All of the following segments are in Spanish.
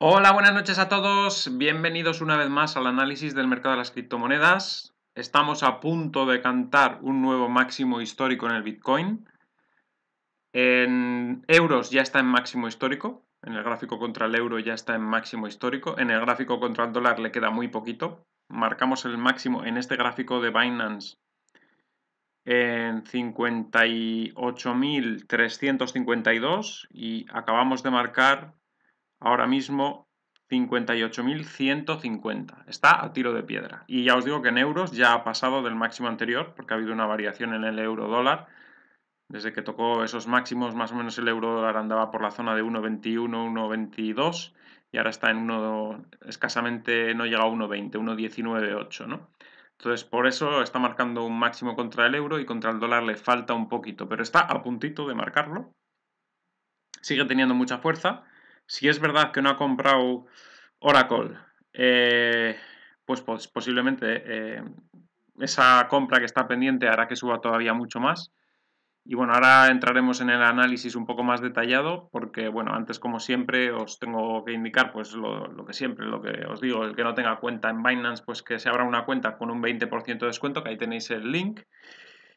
Hola, buenas noches a todos. Bienvenidos una vez más al análisis del mercado de las criptomonedas. Estamos a punto de cantar un nuevo máximo histórico en el Bitcoin. En euros ya está en máximo histórico. En el gráfico contra el euro ya está en máximo histórico. En el gráfico contra el dólar le queda muy poquito. Marcamos el máximo en este gráfico de Binance en 58.352 y acabamos de marcar ahora mismo 58.150. Está a tiro de piedra. Y ya os digo que en euros ya ha pasado del máximo anterior, porque ha habido una variación en el euro dólar. Desde que tocó esos máximos, más o menos el euro dólar andaba por la zona de 1,21, 1,22 y ahora está en uno, escasamente no llega a 1,20, 1,19,8, ¿no? Entonces, por eso está marcando un máximo contra el euro y contra el dólar le falta un poquito, pero está a puntito de marcarlo. Sigue teniendo mucha fuerza si es verdad que no ha comprado Oracle, eh, pues, posiblemente eh, esa compra que está pendiente hará que suba todavía mucho más. Y bueno, ahora entraremos en el análisis un poco más detallado, porque bueno, antes como siempre os tengo que indicar pues lo, lo que siempre, lo que os digo, el que no tenga cuenta en Binance, pues que se abra una cuenta con un 20% de descuento, que ahí tenéis el link.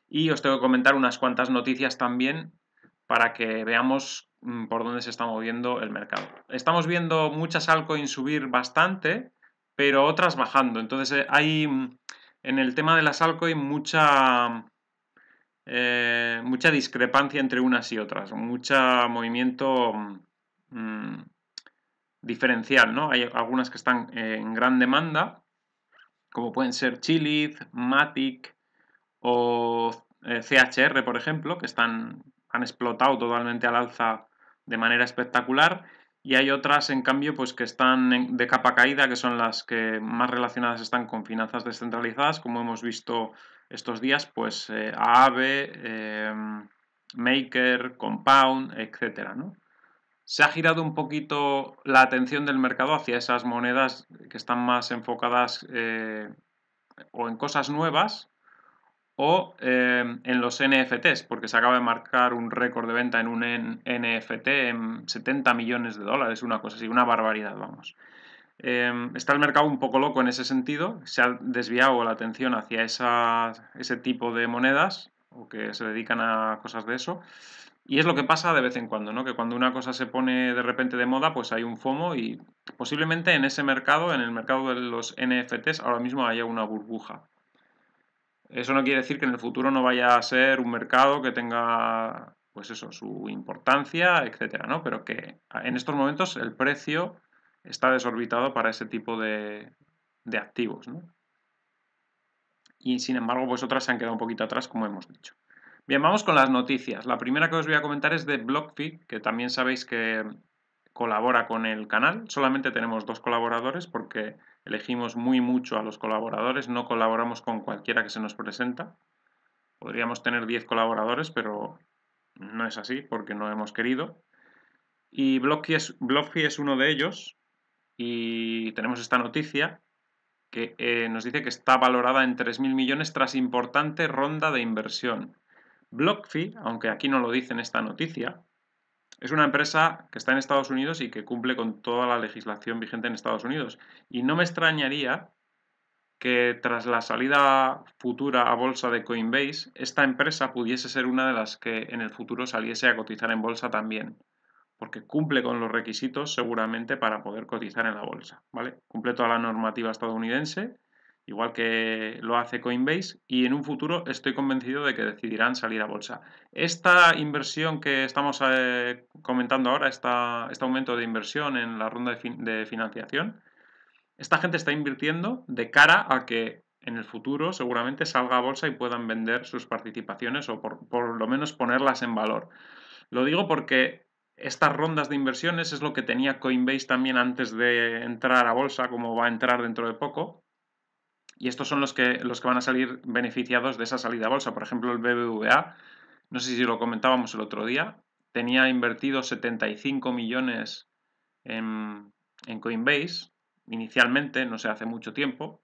Y os tengo que comentar unas cuantas noticias también para que veamos Mm, por dónde se está moviendo el mercado. Estamos viendo muchas altcoins subir bastante, pero otras bajando. Entonces eh, hay mm, en el tema de las altcoins mucha, eh, mucha discrepancia entre unas y otras, mucho movimiento mm, diferencial. ¿no? Hay algunas que están en gran demanda, como pueden ser Chiliz, Matic o eh, CHR, por ejemplo, que están, han explotado totalmente al alza de manera espectacular y hay otras, en cambio, pues que están de capa caída, que son las que más relacionadas están con finanzas descentralizadas, como hemos visto estos días, pues eh, Aave, em, Maker, Compound, etcétera, ¿no? Se ha girado un poquito la atención del mercado hacia esas monedas que están más enfocadas eh, o en cosas nuevas o em, en los NFTs, porque se acaba de marcar un récord de venta en un NFT en 70 millones de dólares, una cosa así, una barbaridad, vamos. Em, está el mercado un poco loco en ese sentido, se ha desviado la atención hacia esa, ese tipo de monedas o que se dedican a cosas de eso. Y es lo que pasa de vez en cuando, ¿no? Que cuando una cosa se pone de repente de moda, pues hay un FOMO y posiblemente en ese mercado, en el mercado de los NFTs, ahora mismo haya una burbuja. Eso no quiere decir que en el futuro no vaya a ser un mercado que tenga, pues eso, su importancia, etcétera, ¿no? Pero que en estos momentos el precio está desorbitado para ese tipo de, activos, Y sin embargo, pues otras se han quedado un poquito atrás, como hemos dicho. Bien, vamos con las noticias. La primera que os voy a comentar es de BlockFi, que también sabéis que colabora con el canal. Solamente tenemos dos colaboradores porque elegimos muy mucho a los colaboradores, no colaboramos con cualquiera que se nos presenta. Podríamos tener 10 colaboradores, pero no es así porque no hemos querido. Y Blockfi es, es uno de ellos y tenemos esta noticia que eh, nos dice que está valorada en 3.000 millones tras importante ronda de inversión. BlockFi, aunque aquí no lo dice en esta noticia, es una empresa que está en Estados Unidos y que cumple con toda la legislación vigente en Estados Unidos. Y no me extrañaría que tras la salida futura a bolsa de Coinbase, esta empresa pudiese ser una de las que en el futuro saliese a cotizar en bolsa también, porque cumple con los requisitos seguramente para poder cotizar en la bolsa, ¿vale? Cumple toda la normativa estadounidense igual que lo hace Coinbase, y en un futuro estoy convencido de que decidirán salir a bolsa. Esta inversión que estamos eh, comentando ahora, esta, este aumento de inversión en la ronda de, financiación, esta gente está invirtiendo de cara a que en el futuro seguramente salga a bolsa y puedan vender sus participaciones o por lo menos ponerlas en valor. Lo digo porque estas rondas de inversiones es lo que tenía Coinbase también antes de entrar a bolsa, como va a entrar dentro de poco, y estos son los que, los que van a salir beneficiados de esa salida a bolsa. Por ejemplo, el BBVA, no sé si lo comentábamos el otro día, tenía invertido 75 millones en, Coinbase inicialmente, no sé, hace mucho tiempo,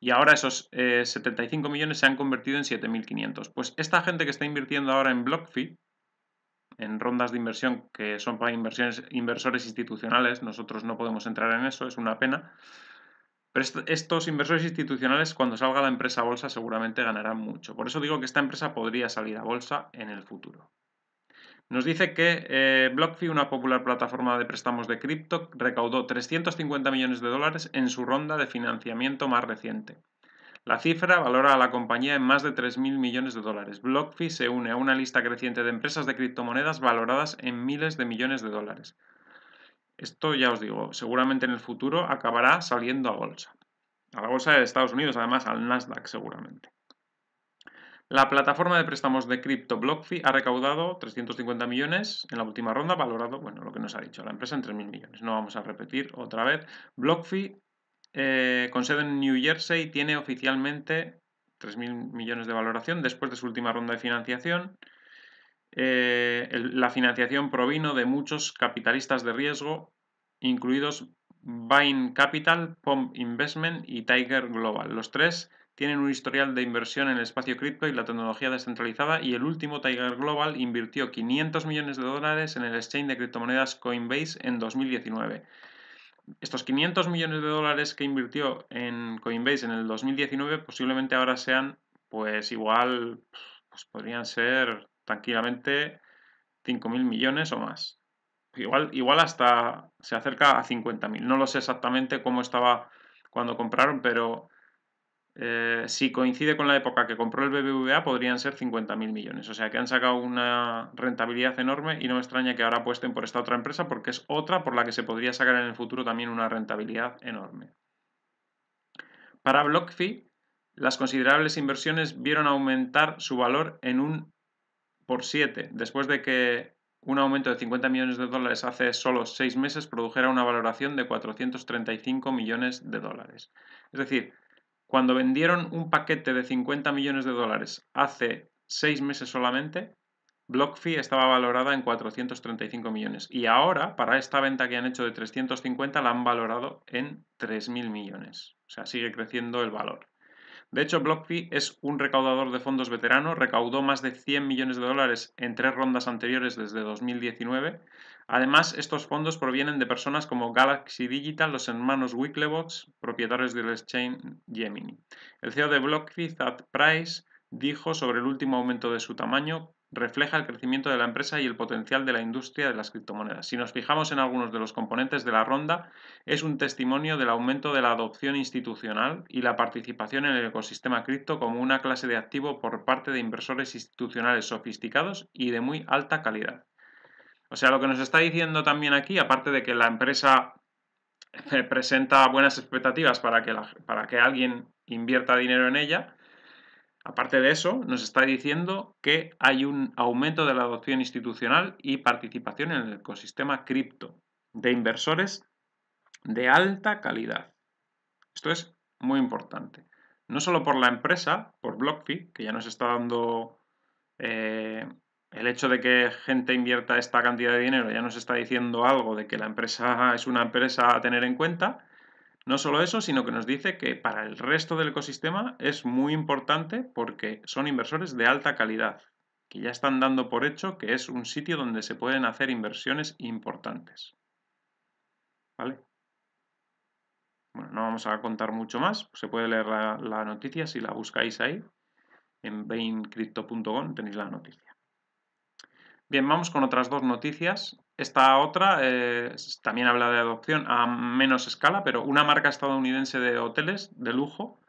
y ahora esos 75 eh, millones se han convertido en 7.500. Pues esta gente que está invirtiendo ahora en BlockFi, en rondas de inversión que son para inversiones, inversores institucionales, nosotros no podemos entrar en eso, es una pena, pero estos inversores institucionales, cuando salga la empresa a bolsa, seguramente ganarán mucho. Por eso digo que esta empresa podría salir a bolsa en el futuro. Nos dice que eh, BlockFi, una popular plataforma de préstamos de cripto, recaudó 350 millones de dólares en su ronda de financiamiento más reciente. La cifra valora a la compañía en más de 3.000 millones de dólares. BlockFi se une a una lista creciente de empresas de criptomonedas valoradas en miles de millones de dólares. Esto ya os digo, seguramente en el futuro acabará saliendo a bolsa. A la bolsa de Estados Unidos, además al Nasdaq seguramente. La plataforma de préstamos de cripto BlockFi ha recaudado 350 millones en la última ronda, valorado, bueno, lo que nos ha dicho la empresa en 3.000 millones. No vamos a repetir otra vez. BlockFi, eh, con sede en New Jersey, tiene oficialmente 3.000 millones de valoración después de su última ronda de financiación. Eh, la financiación provino de muchos capitalistas de riesgo, incluidos Bain Capital, Pomp Investment y Tiger Global. Los tres tienen un historial de inversión en el espacio cripto y la tecnología descentralizada y el último Tiger Global invirtió 500 millones de dólares en el exchange de criptomonedas Coinbase en 2019. Estos 500 millones de dólares que invirtió en Coinbase en el 2019 posiblemente ahora sean pues igual pues podrían ser tranquilamente 5.000 millones o más. Igual, igual hasta se acerca a 50.000. No lo sé exactamente cómo estaba cuando compraron, pero eh, si coincide con la época que compró el BBVA, podrían ser 50.000 millones. O sea que han sacado una rentabilidad enorme y no me extraña que ahora apuesten por esta otra empresa porque es otra por la que se podría sacar en el futuro también una rentabilidad enorme. Para BlockFi, las considerables inversiones vieron aumentar su valor en un por 7, después de que un aumento de 50 millones de dólares hace solo 6 meses produjera una valoración de 435 millones de dólares. Es decir, cuando vendieron un paquete de 50 millones de dólares hace 6 meses solamente, BlockFi estaba valorada en 435 millones y ahora, para esta venta que han hecho de 350, la han valorado en 3.000 millones. O sea, sigue creciendo el valor. De hecho, BlockFi es un recaudador de fondos veterano, recaudó más de 100 millones de dólares en tres rondas anteriores desde 2019. Además, estos fondos provienen de personas como Galaxy Digital, los hermanos Wicklebox, propietarios del exchange Gemini. El CEO de BlockFi, Thad Price, dijo sobre el último aumento de su tamaño, refleja el crecimiento de la empresa y el potencial de la industria de las criptomonedas. Si nos fijamos en algunos de los componentes de la ronda, es un testimonio del aumento de la adopción institucional y la participación en el ecosistema cripto como una clase de activo por parte de inversores institucionales sofisticados y de muy alta calidad. O sea, lo que nos está diciendo también aquí, aparte de que la empresa eh, presenta buenas expectativas para que, para que alguien invierta dinero en ella, Aparte de eso, nos está diciendo que hay un aumento de la adopción institucional y participación en el ecosistema cripto de inversores de alta calidad. Esto es muy importante. No solo por la empresa, por BlockFi, que ya nos está dando eh, el hecho de que gente invierta esta cantidad de dinero, ya nos está diciendo algo de que la empresa es una empresa a tener en cuenta, no solo eso, sino que nos dice que para el resto del ecosistema es muy importante porque son inversores de alta calidad, que ya están dando por hecho que es un sitio donde se pueden hacer inversiones importantes. ¿Vale? Bueno, no vamos a contar mucho más, se puede leer la, la noticia si la buscáis ahí. En baincrypto.com tenéis la noticia. Bien, vamos con otras dos noticias. Esta otra eh, también habla de adopción a menos escala, pero una marca estadounidense de hoteles de lujo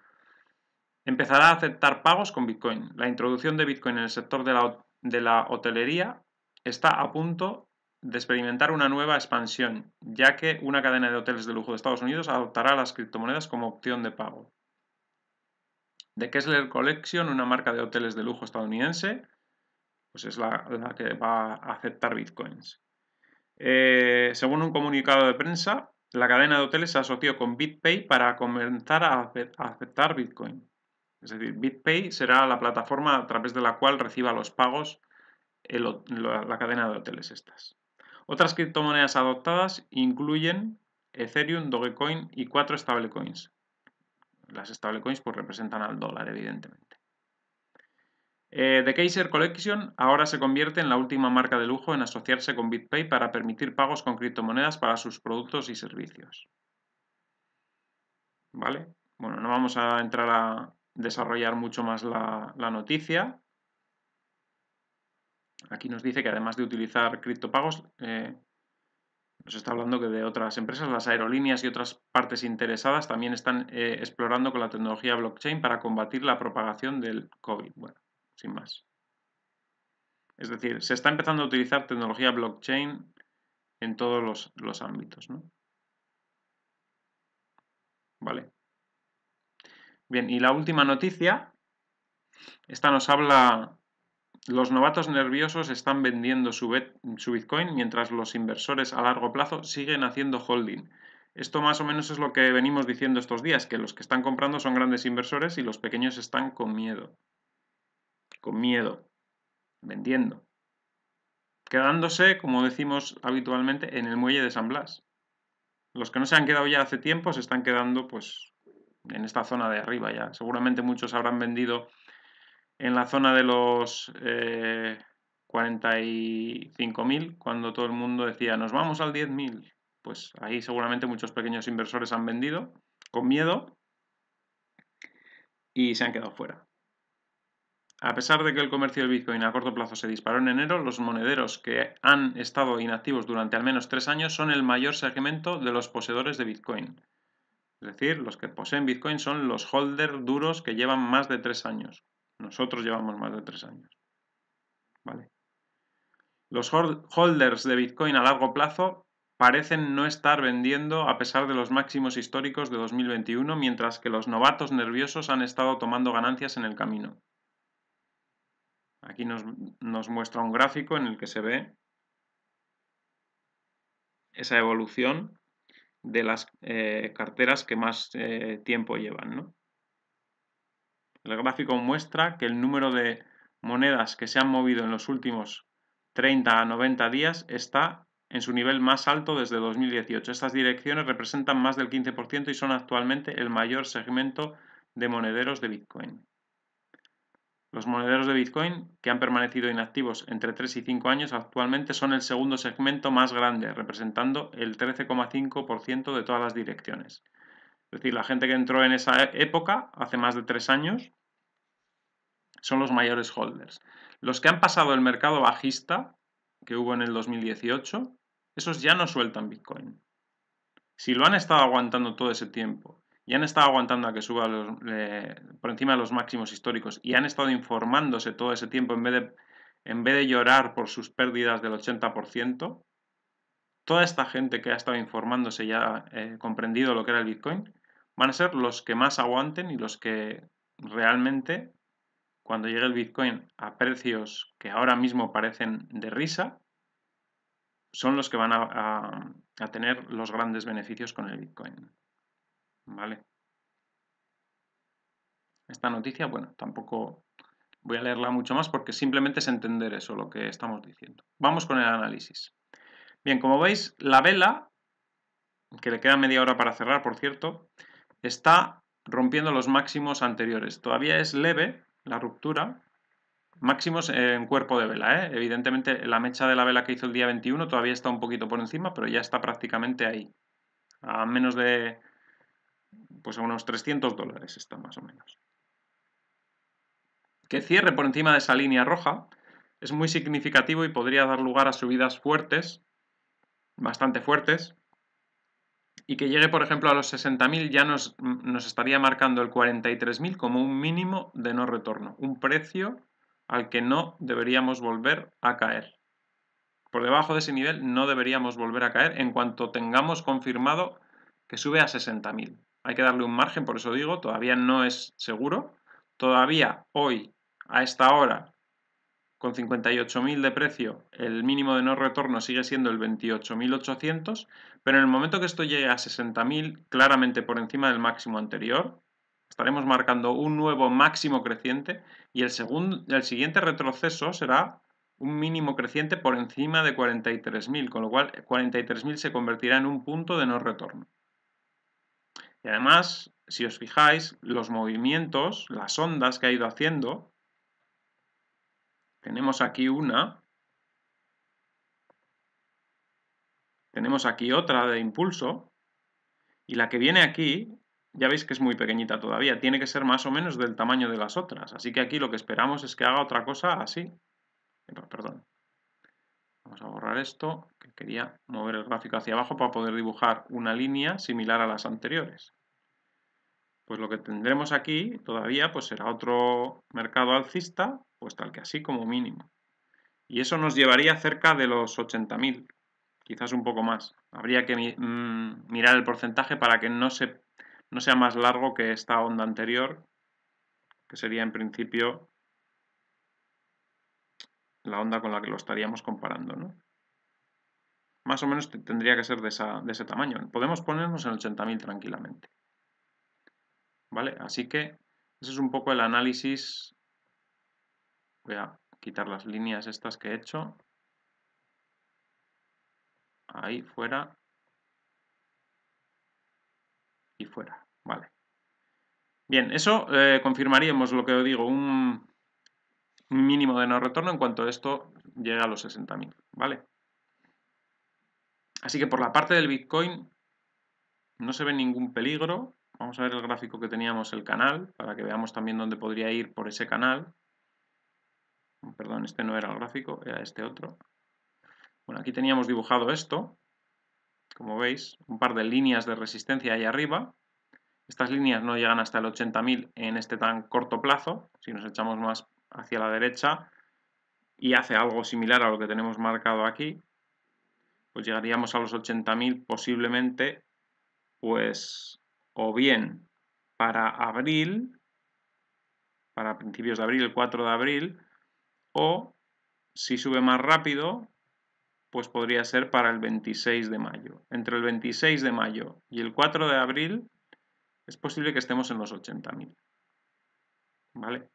empezará a aceptar pagos con Bitcoin. La introducción de Bitcoin en el sector de la, de la hotelería está a punto de experimentar una nueva expansión, ya que una cadena de hoteles de lujo de Estados Unidos adoptará las criptomonedas como opción de pago. The Kessler Collection, una marca de hoteles de lujo estadounidense, pues es la, que va a aceptar bitcoins. Eh, según un comunicado de prensa, la cadena de hoteles se asoció con BitPay para comenzar a, aceptar bitcoin. Es decir, BitPay será la plataforma a través de la cual reciba los pagos la, la cadena de hoteles estas. Otras criptomonedas adoptadas incluyen Ethereum, Dogecoin y cuatro stablecoins. Las stablecoins pues, representan al dólar, evidentemente. Eh, The Kaiser Collection ahora se convierte en la última marca de lujo en asociarse con BitPay para permitir pagos con criptomonedas para sus productos y servicios. ¿Vale? Bueno, no vamos a entrar a desarrollar mucho más la, noticia. Aquí nos dice que además de utilizar criptopagos, eh, nos está hablando que de otras empresas, las aerolíneas y otras partes interesadas también están eh, explorando con la tecnología blockchain para combatir la propagación del COVID. Bueno, sin más. Es decir, se está empezando a utilizar tecnología blockchain en todos los, ámbitos. Vale. Bien, y la última noticia, esta nos habla, los novatos nerviosos están vendiendo su, su Bitcoin mientras los inversores a largo plazo siguen haciendo holding. Esto más o menos es lo que venimos diciendo estos días, que los que están comprando son grandes inversores y los pequeños están con miedo con miedo, vendiendo, quedándose, como decimos habitualmente, en el muelle de San Blas. Los que no se han quedado ya hace tiempo se están quedando pues en esta zona de arriba ya. Seguramente muchos habrán vendido en la zona de los eh, 45.000 cuando todo el mundo decía nos vamos al 10.000. Pues ahí seguramente muchos pequeños inversores han vendido con miedo y se han quedado fuera. A pesar de que el comercio del Bitcoin a corto plazo se disparó en enero, los monederos que han estado inactivos durante al menos tres años son el mayor segmento de los poseedores de Bitcoin. Es decir, los que poseen Bitcoin son los holders duros que llevan más de tres años. Nosotros llevamos más de tres años. ¿Vale? Los holders de Bitcoin a largo plazo parecen no estar vendiendo a pesar de los máximos históricos de 2021, mientras que los novatos nerviosos han estado tomando ganancias en el camino. Aquí nos, muestra un gráfico en el que se ve esa evolución de las eh, carteras que más eh, tiempo llevan. El gráfico muestra que el número de monedas que se han movido en los últimos 30 a 90 días está en su nivel más alto desde 2018. Estas direcciones representan más del 15% y son actualmente el mayor segmento de monederos de Bitcoin. Los monederos de Bitcoin, que han permanecido inactivos entre 3 y 5 años, actualmente son el segundo segmento más grande, representando el 13,5% de todas las direcciones. Es decir, la gente que entró en esa e-, época, hace más de 3 años, son los mayores holders. Los que han pasado el mercado bajista, que hubo en el 2018, esos ya no sueltan Bitcoin. Si lo han estado aguantando todo ese tiempo y han estado aguantando a que suba por encima de los máximos históricos y han estado informándose todo ese tiempo en vez de, en vez de llorar por sus pérdidas del 80%, toda esta gente que ha estado informándose y ha eh, comprendido lo que era el Bitcoin, van a ser los que más aguanten y los que realmente, cuando llegue el Bitcoin a precios que ahora mismo parecen de risa, son los que van a tener los grandes beneficios con el Bitcoin. ¿vale? Esta noticia, bueno, tampoco voy a leerla mucho más porque simplemente es entender eso, lo que estamos diciendo. Vamos con el análisis. Bien, como veis, la vela, que le queda media hora para cerrar, por cierto, está rompiendo los máximos anteriores. Todavía es leve la ruptura, máximos en cuerpo de vela. ¿eh? Evidentemente la mecha de la vela que hizo el día 21 todavía está un poquito por encima, pero ya está prácticamente ahí, a menos de pues a unos 300 dólares está más o menos. Que cierre por encima de esa línea roja es muy significativo y podría dar lugar a subidas fuertes, bastante fuertes, y que llegue, por ejemplo, a los 60.000 ya nos, nos estaría marcando el 43.000 como un mínimo de no retorno, un precio al que no deberíamos volver a caer. Por debajo de ese nivel no deberíamos volver a caer en cuanto tengamos confirmado que sube a 60.000 hay que darle un margen, por eso digo, todavía no es seguro. Todavía hoy, a esta hora, con 58.000 de precio, el mínimo de no retorno sigue siendo el 28.800, pero en el momento que esto llegue a 60.000, claramente por encima del máximo anterior, estaremos marcando un nuevo máximo creciente y el, segundo, el siguiente retroceso será un mínimo creciente por encima de 43.000, con lo cual 43.000 se convertirá en un punto de no retorno. Y además, si os fijáis, los movimientos, las ondas que ha ido haciendo, tenemos aquí una, tenemos aquí otra de impulso, y la que viene aquí, ya veis que es muy pequeñita todavía, tiene que ser más o menos del tamaño de las otras, así que aquí lo que esperamos es que haga otra cosa así, eh, perdón, Vamos a borrar esto, que quería mover el gráfico hacia abajo para poder dibujar una línea similar a las anteriores. Pues lo que tendremos aquí todavía pues será otro mercado alcista, pues tal que así como mínimo. Y eso nos llevaría cerca de los 80.000, quizás un poco más. Habría que mm, mirar el porcentaje para que no sea más largo que esta onda anterior, que sería en principio la onda con la que lo estaríamos comparando. ¿no? Más o menos tendría que ser de, ese tamaño. Podemos ponernos en 80.000 tranquilamente. ¿Vale? Así que ese es un poco el análisis. Voy a quitar las líneas estas que he hecho. Ahí, fuera. Y fuera. Vale. Bien, eso eh, confirmaríamos lo que digo, un, mínimo de no retorno en cuanto esto llega a los 60.000, ¿vale? Así que por la parte del Bitcoin no se ve ningún peligro. Vamos a ver el gráfico que teníamos el canal, para que veamos también dónde podría ir por ese canal. Perdón, este no era el gráfico, era este otro. Bueno, aquí teníamos dibujado esto, como veis, un par de líneas de resistencia ahí arriba. Estas líneas no llegan hasta el 80.000 en este tan corto plazo. Si nos echamos más hacia la derecha y hace algo similar a lo que tenemos marcado aquí, pues llegaríamos a los 80.000 posiblemente, pues o bien para abril, para principios de abril, el 4 de abril, o si sube más rápido, pues podría ser para el 26 de mayo. Entre el 26 de mayo y el 4 de abril es posible que estemos en los 80.000. ¿Vale?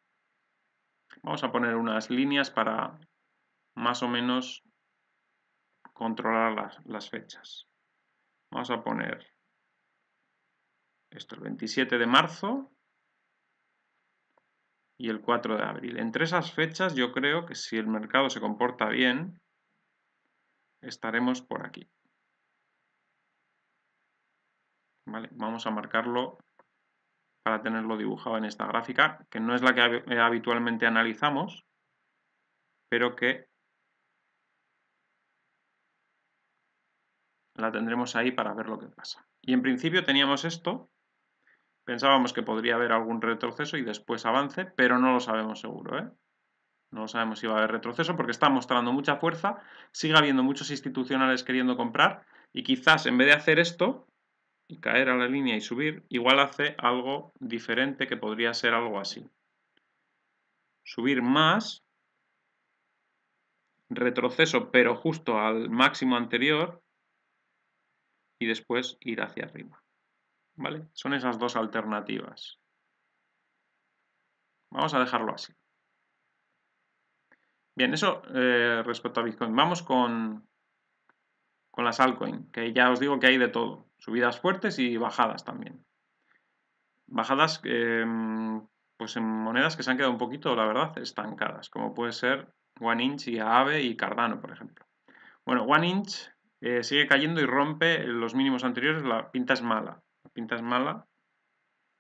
Vamos a poner unas líneas para más o menos controlar las, fechas. Vamos a poner esto el 27 de marzo y el 4 de abril. Entre esas fechas yo creo que si el mercado se comporta bien, estaremos por aquí. vamos a marcarlo para tenerlo dibujado en esta gráfica, que no es la que eh, habitualmente analizamos, pero que la tendremos ahí para ver lo que pasa. Y en principio teníamos esto, pensábamos que podría haber algún retroceso y después avance, pero no lo sabemos seguro. ¿eh? No sabemos si va a haber retroceso porque está mostrando mucha fuerza, sigue habiendo muchos institucionales queriendo comprar y quizás en vez de hacer esto, y caer a la línea y subir, igual hace algo diferente que podría ser algo así. Subir más, retroceso pero justo al máximo anterior y después ir hacia arriba. ¿Vale? Son esas dos alternativas. Vamos a dejarlo así. Bien, eso eh, respecto a Bitcoin. Vamos con, con las altcoins, que ya os digo que hay de todo. Subidas fuertes y bajadas también. Bajadas em, pues en monedas que se han quedado un poquito, la verdad, estancadas, como puede ser One Inch y Aave y Cardano, por ejemplo. Bueno, One Inch eh, sigue cayendo y rompe los mínimos anteriores, la pinta es mala. La pinta es mala.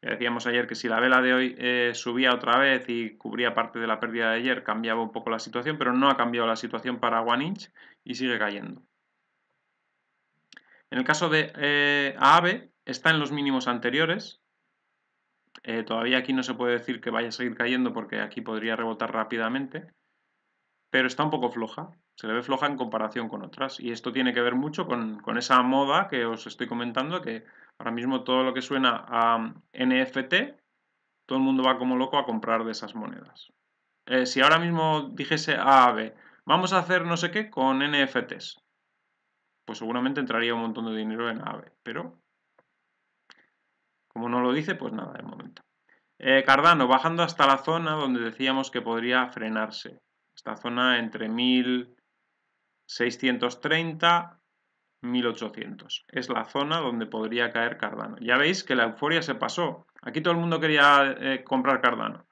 decíamos ayer que si la vela de hoy eh, subía otra vez y cubría parte de la pérdida de ayer, cambiaba un poco la situación, pero no ha cambiado la situación para One Inch y sigue cayendo. En el caso de eh, AAVE, está en los mínimos anteriores. Eh, todavía aquí no se puede decir que vaya a seguir cayendo porque aquí podría rebotar rápidamente. Pero está un poco floja. Se le ve floja en comparación con otras. Y esto tiene que ver mucho con, esa moda que os estoy comentando, que ahora mismo todo lo que suena a um, NFT, todo el mundo va como loco a comprar de esas monedas. Eh, si ahora mismo dijese AAB, vamos a hacer no sé qué con NFTs, pues seguramente entraría un montón de dinero en AVE, pero como no lo dice, pues nada, de momento. Eh, Cardano, bajando hasta la zona donde decíamos que podría frenarse. Esta zona entre 1630 1800. Es la zona donde podría caer Cardano. Ya veis que la euforia se pasó. Aquí todo el mundo quería eh, comprar Cardano.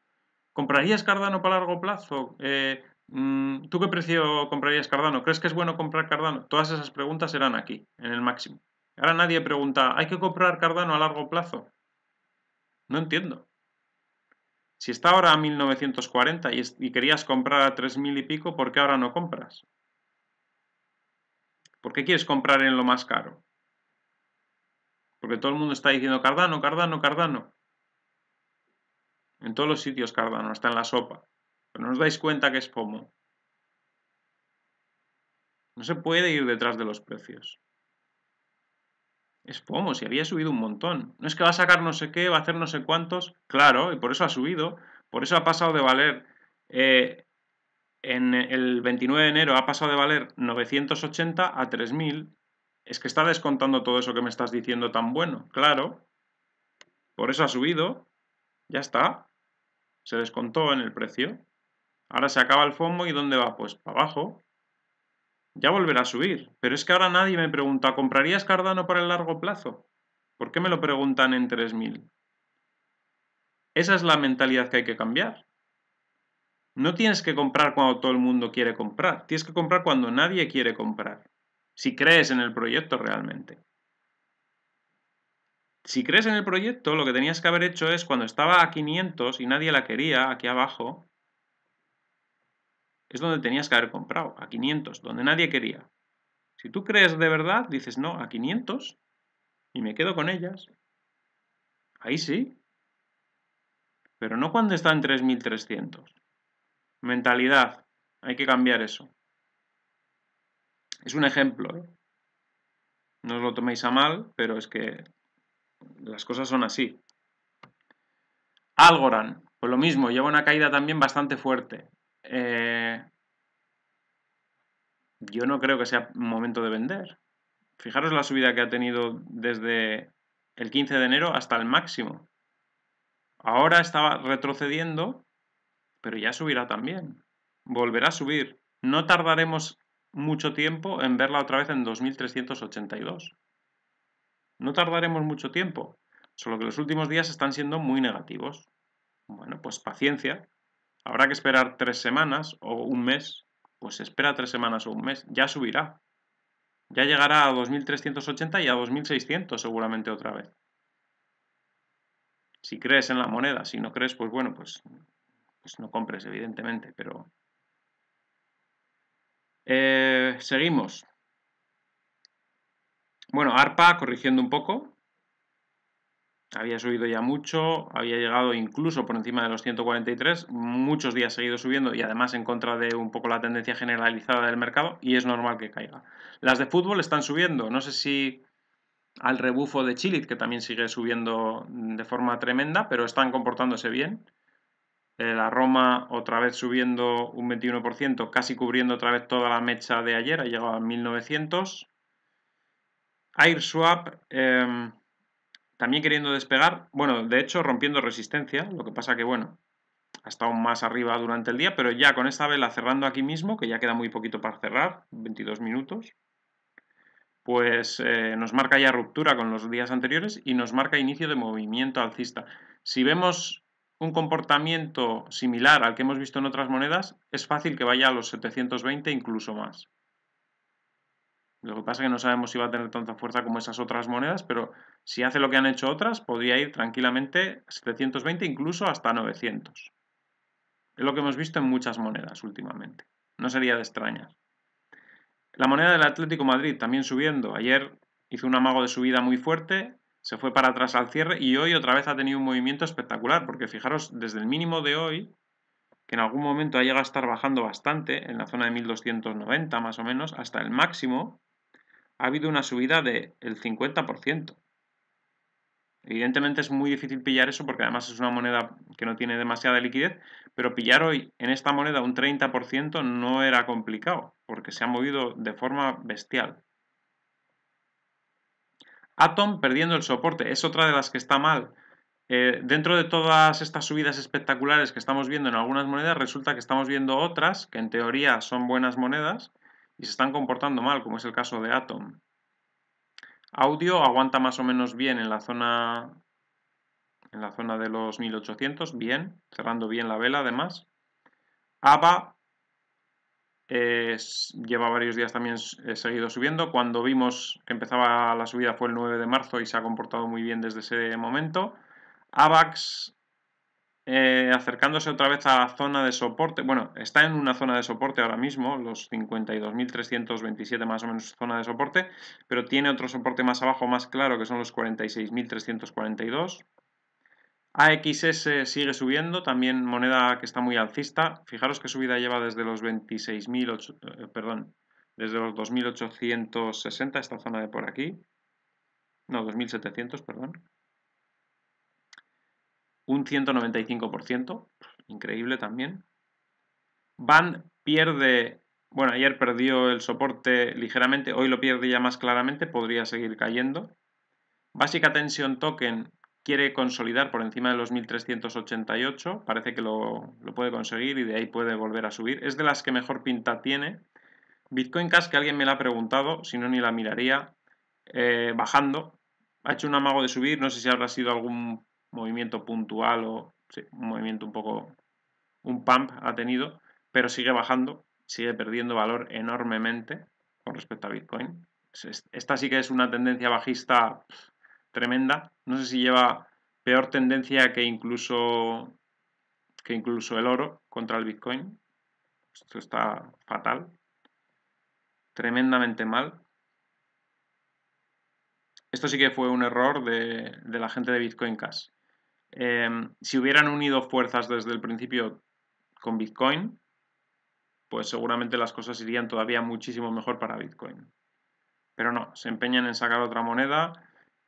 ¿Comprarías Cardano para largo plazo? Eh, Mm, ¿Tú qué precio comprarías Cardano? ¿Crees que es bueno comprar Cardano? Todas esas preguntas serán aquí, en el máximo. Ahora nadie pregunta, ¿hay que comprar Cardano a largo plazo? No entiendo. Si está ahora a 1940 y, querías comprar a 3000 y pico, ¿por qué ahora no compras? ¿Por qué quieres comprar en lo más caro? Porque todo el mundo está diciendo Cardano, Cardano, Cardano. En todos los sitios Cardano, está en la sopa. Pero no os dais cuenta que es pomo, No se puede ir detrás de los precios. Es pomo. si había subido un montón. No es que va a sacar no sé qué, va a hacer no sé cuántos. Claro, y por eso ha subido. Por eso ha pasado de valer... Eh, en el 29 de enero ha pasado de valer 980 a 3000. Es que está descontando todo eso que me estás diciendo tan bueno. Claro. Por eso ha subido. Ya está. Se descontó en el precio. Ahora se acaba el FOMO y ¿dónde va? Pues para abajo. Ya volverá a subir. Pero es que ahora nadie me pregunta, ¿comprarías Cardano para el largo plazo? ¿Por qué me lo preguntan en 3.000? Esa es la mentalidad que hay que cambiar. No tienes que comprar cuando todo el mundo quiere comprar. Tienes que comprar cuando nadie quiere comprar. Si crees en el proyecto realmente. Si crees en el proyecto, lo que tenías que haber hecho es cuando estaba a 500 y nadie la quería, aquí abajo, es donde tenías que haber comprado, a 500, donde nadie quería. Si tú crees de verdad, dices no, a 500 y me quedo con ellas. Ahí sí. Pero no cuando está en 3300. Mentalidad, hay que cambiar eso. Es un ejemplo. ¿eh? No os lo toméis a mal, pero es que las cosas son así. Algorand, pues lo mismo, lleva una caída también bastante fuerte. Eh, yo no creo que sea momento de vender. Fijaros la subida que ha tenido desde el 15 de enero hasta el máximo. Ahora estaba retrocediendo, pero ya subirá también. Volverá a subir. No tardaremos mucho tiempo en verla otra vez en 2382. No tardaremos mucho tiempo, solo que los últimos días están siendo muy negativos. Bueno, pues paciencia, Habrá que esperar tres semanas o un mes. Pues espera tres semanas o un mes, ya subirá. Ya llegará a 2380 y a 2600 seguramente otra vez. Si crees en la moneda, si no crees, pues bueno, pues, pues no compres, evidentemente, pero... Eh, seguimos. Bueno, ARPA corrigiendo un poco, había subido ya mucho, había llegado incluso por encima de los 143, muchos días seguido subiendo y además en contra de un poco la tendencia generalizada del mercado y es normal que caiga. Las de fútbol están subiendo, no sé si al rebufo de Chilit, que también sigue subiendo de forma tremenda, pero están comportándose bien. Eh, la Roma otra vez subiendo un 21%, casi cubriendo otra vez toda la mecha de ayer, ha llegado a 1900. AirSwap... Em, también queriendo despegar, bueno, de hecho rompiendo resistencia, lo que pasa que, bueno, ha estado más arriba durante el día, pero ya con esta vela cerrando aquí mismo, que ya queda muy poquito para cerrar, 22 minutos, pues eh, nos marca ya ruptura con los días anteriores y nos marca inicio de movimiento alcista. Si vemos un comportamiento similar al que hemos visto en otras monedas, es fácil que vaya a los 720 incluso más. Lo que pasa es que no sabemos si va a tener tanta fuerza como esas otras monedas, pero si hace lo que han hecho otras, podría ir tranquilamente 720, incluso hasta 900. Es lo que hemos visto en muchas monedas últimamente. No sería de extrañar. La moneda del Atlético Madrid también subiendo. Ayer hizo un amago de subida muy fuerte, se fue para atrás al cierre y hoy otra vez ha tenido un movimiento espectacular, porque fijaros, desde el mínimo de hoy, que en algún momento ha llegado a estar bajando bastante, en la zona de 1290 más o menos, hasta el máximo, ha habido una subida del 50%. Evidentemente es muy difícil pillar eso porque además es una moneda que no tiene demasiada liquidez, pero pillar hoy en esta moneda un 30% no era complicado porque se ha movido de forma bestial. Atom perdiendo el soporte, es otra de las que está mal. Eh, dentro de todas estas subidas espectaculares que estamos viendo en algunas monedas, resulta que estamos viendo otras que en teoría son buenas monedas, y se están comportando mal, como es el caso de Atom. Audio aguanta más o menos bien en la zona, en la zona de los 1800, bien, cerrando bien la vela además. ABA eh, lleva varios días también eh, seguido subiendo. Cuando vimos que empezaba la subida fue el 9 de marzo y se ha comportado muy bien desde ese momento. AVAX eh, acercándose otra vez a la zona de soporte. Bueno, está en una zona de soporte ahora mismo, los 52.327 más o menos zona de soporte, pero tiene otro soporte más abajo más claro que son los 46.342. AXS sigue subiendo, también moneda que está muy alcista. Fijaros que subida lleva desde los 26.000, eh, perdón, desde los 2.860, esta zona de por aquí. No, 2.700, perdón un 195%, increíble también. Van pierde, bueno, ayer perdió el soporte ligeramente, hoy lo pierde ya más claramente, podría seguir cayendo. Básica tensión Token quiere consolidar por encima de los 1388, parece que lo, puede conseguir y de ahí puede volver a subir. Es de las que mejor pinta tiene. Bitcoin Cash, que alguien me la ha preguntado, si no ni la miraría, eh, bajando. Ha hecho un amago de subir, no sé si habrá sido algún movimiento puntual o un movimiento un poco, un pump ha tenido, pero sigue bajando, sigue perdiendo valor enormemente con respecto a Bitcoin. Esta sí que es una tendencia bajista tremenda. No sé si lleva peor tendencia que incluso, que incluso el oro contra el Bitcoin. Esto está fatal. Tremendamente mal. Esto sí que fue un error de, de la gente de Bitcoin Cash. Em, si hubieran unido fuerzas desde el principio con Bitcoin, pues seguramente las cosas irían todavía muchísimo mejor para Bitcoin. Pero no, se empeñan en sacar otra moneda,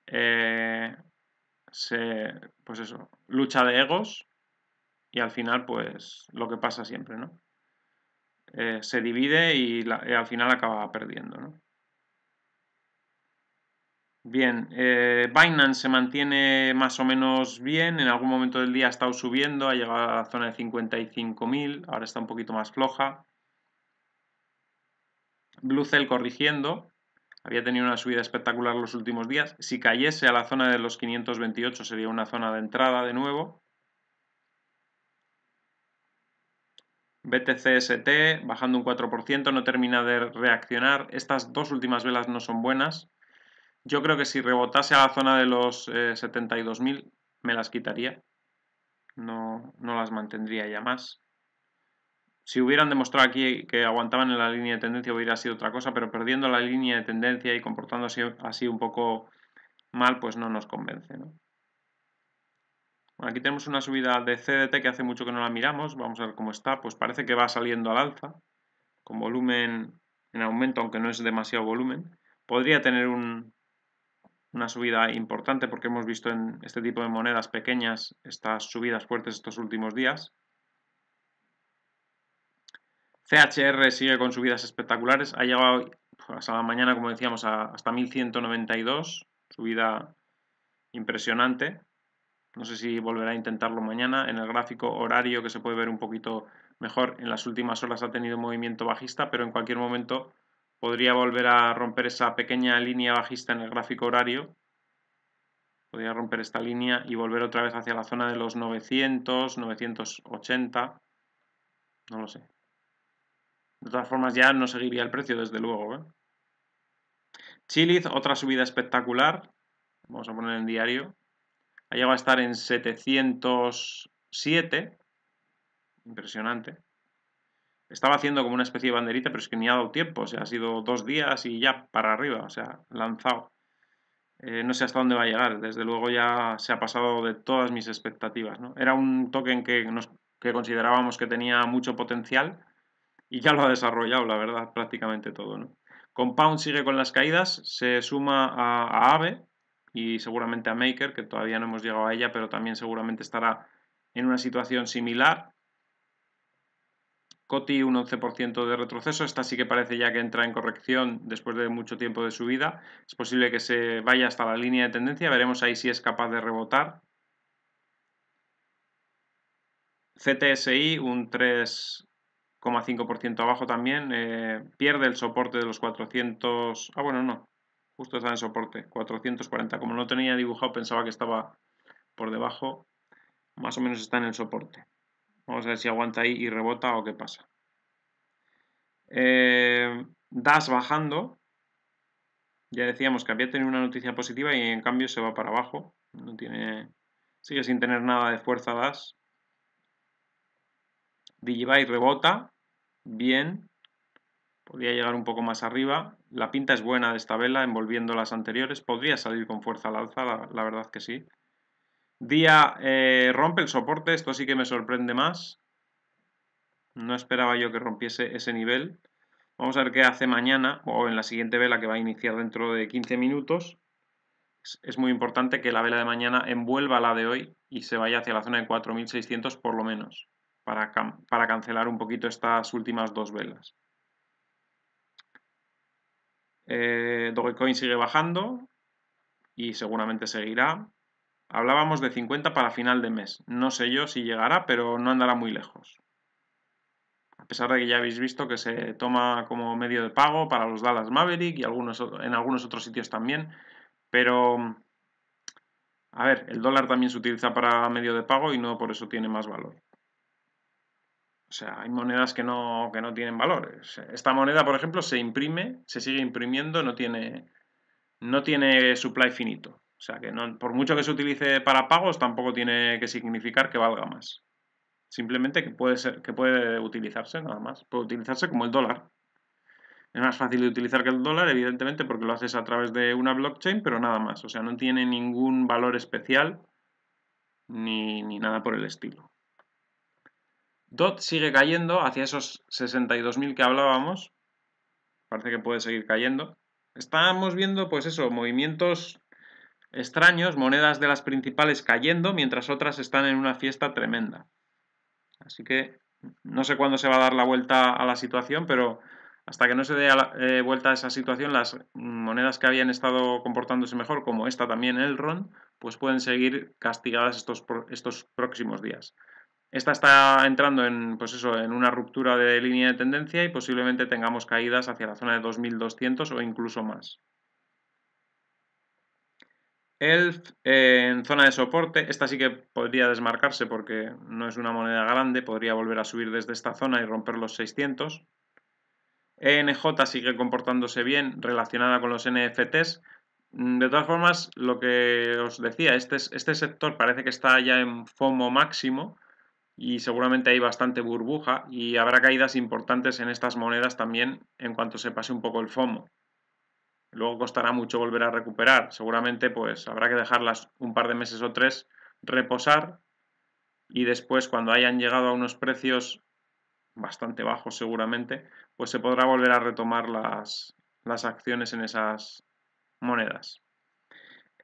eh, se, pues eso, lucha de egos y al final pues lo que pasa siempre, ¿no? Eh, se divide y al final acaba perdiendo, ¿no? Bien, eh, Binance se mantiene más o menos bien, en algún momento del día ha estado subiendo, ha llegado a la zona de 55.000, ahora está un poquito más floja. Cell corrigiendo, había tenido una subida espectacular los últimos días, si cayese a la zona de los 528 sería una zona de entrada de nuevo. BTCST bajando un 4%, no termina de reaccionar, estas dos últimas velas no son buenas, yo creo que si rebotase a la zona de los 72.000 eh, me las quitaría. No, no las mantendría ya más. Si hubieran demostrado aquí que aguantaban en la línea de tendencia hubiera sido otra cosa, pero perdiendo la línea de tendencia y comportándose así un poco mal, pues no nos convence. aquí tenemos una subida de CDT que hace mucho que no la miramos. Vamos a ver cómo está. Pues parece que va saliendo al alza, con volumen en aumento, aunque no es demasiado volumen. Podría tener un, una subida importante porque hemos visto en este tipo de monedas pequeñas estas subidas fuertes estos últimos días. CHR sigue con subidas espectaculares, ha llegado hasta pues, la mañana, como decíamos, hasta 1192, subida impresionante. No sé si volverá a intentarlo mañana. En el gráfico horario que se puede ver un poquito mejor, en las últimas horas ha tenido movimiento bajista, pero en cualquier momento Podría volver a romper esa pequeña línea bajista en el gráfico horario. Podría romper esta línea y volver otra vez hacia la zona de los 900, 980. No lo sé. De todas formas ya no seguiría el precio desde luego. ¿eh? Chiliz, otra subida espectacular. Vamos a poner en diario. Allá va a estar en 707. Impresionante estaba haciendo como una especie de banderita, pero es que ni ha dado tiempo, o sea, ha sido dos días y ya para arriba, o sea, lanzado. Eh, no sé hasta dónde va a llegar, desde luego ya se ha pasado de todas mis expectativas, ¿no? Era un token que, nos, que considerábamos que tenía mucho potencial y ya lo ha desarrollado, la verdad, prácticamente todo, ¿no? Compound sigue con las caídas, se suma a, a y seguramente a Maker, que todavía no hemos llegado a ella, pero también seguramente estará en una situación similar. Coti un 11% de retroceso, esta sí que parece ya que entra en corrección después de mucho tiempo de subida, es posible que se vaya hasta la línea de tendencia, veremos ahí si es capaz de rebotar. CTSI un 3,5% abajo también, eh, pierde el soporte de los 400, ah bueno no, justo está en soporte, 440, como no tenía dibujado pensaba que estaba por debajo, más o menos está en el soporte. Vamos a ver si aguanta ahí y rebota o qué pasa. Eh, das bajando. Ya decíamos que había tenido una noticia positiva y en cambio se va para abajo. No tiene. Sigue sin tener nada de fuerza Das. y rebota. Bien. Podría llegar un poco más arriba. La pinta es buena de esta vela envolviendo las anteriores. Podría salir con fuerza al alza, la verdad que sí. Día eh, rompe el soporte, esto sí que me sorprende más. No esperaba yo que rompiese ese nivel. Vamos a ver qué hace mañana o en la siguiente vela que va a iniciar dentro de 15 minutos. Es muy importante que la vela de mañana envuelva la de hoy y se vaya hacia la zona de 4600 por lo menos para, cancelar un poquito estas últimas dos velas. Eh, Dogecoin sigue bajando y seguramente seguirá. Hablábamos de 50 para final de mes. No sé yo si llegará, pero no andará muy lejos. A pesar de que ya habéis visto que se toma como medio de pago para los Dallas Maverick y algunos, en algunos otros sitios también. Pero, a ver, el dólar también se utiliza para medio de pago y no por eso tiene más valor. O sea, hay monedas que no, que no tienen valor. Esta moneda, por ejemplo, se imprime, se sigue imprimiendo, no tiene, no tiene supply finito. O sea que no, por mucho que se utilice para pagos, tampoco tiene que significar que valga más. Simplemente que puede, ser, que puede utilizarse nada más. Puede utilizarse como el dólar. Es más fácil de utilizar que el dólar, evidentemente, porque lo haces a través de una blockchain, pero nada más. O sea, no tiene ningún valor especial ni, ni nada por el estilo. DOT sigue cayendo hacia esos 62.000 que hablábamos. Parece que puede seguir cayendo. Estamos viendo, pues eso, movimientos extraños, monedas de las principales cayendo, mientras otras están en una fiesta tremenda. Así que no sé cuándo se va a dar la vuelta a la situación, pero hasta que no se dé la, eh, vuelta a esa situación, las monedas que habían estado comportándose mejor, como esta también, el RON, pues pueden seguir castigadas estos, estos próximos días. Esta está entrando en, pues eso, en una ruptura de línea de tendencia y posiblemente tengamos caídas hacia la zona de 2200 o incluso más. Elf eh, en zona de soporte, esta sí que podría desmarcarse porque no es una moneda grande, podría volver a subir desde esta zona y romper los 600. ENJ sigue comportándose bien relacionada con los NFTs. Mm, de todas formas, lo que os decía, este, este sector parece que está ya en FOMO máximo y seguramente hay bastante burbuja y habrá caídas importantes en estas monedas también en cuanto se pase un poco el FOMO. Luego costará mucho volver a recuperar. Seguramente pues habrá que dejarlas un par de meses o tres reposar y después cuando hayan llegado a unos precios bastante bajos seguramente, pues se podrá volver a retomar las, acciones en esas monedas.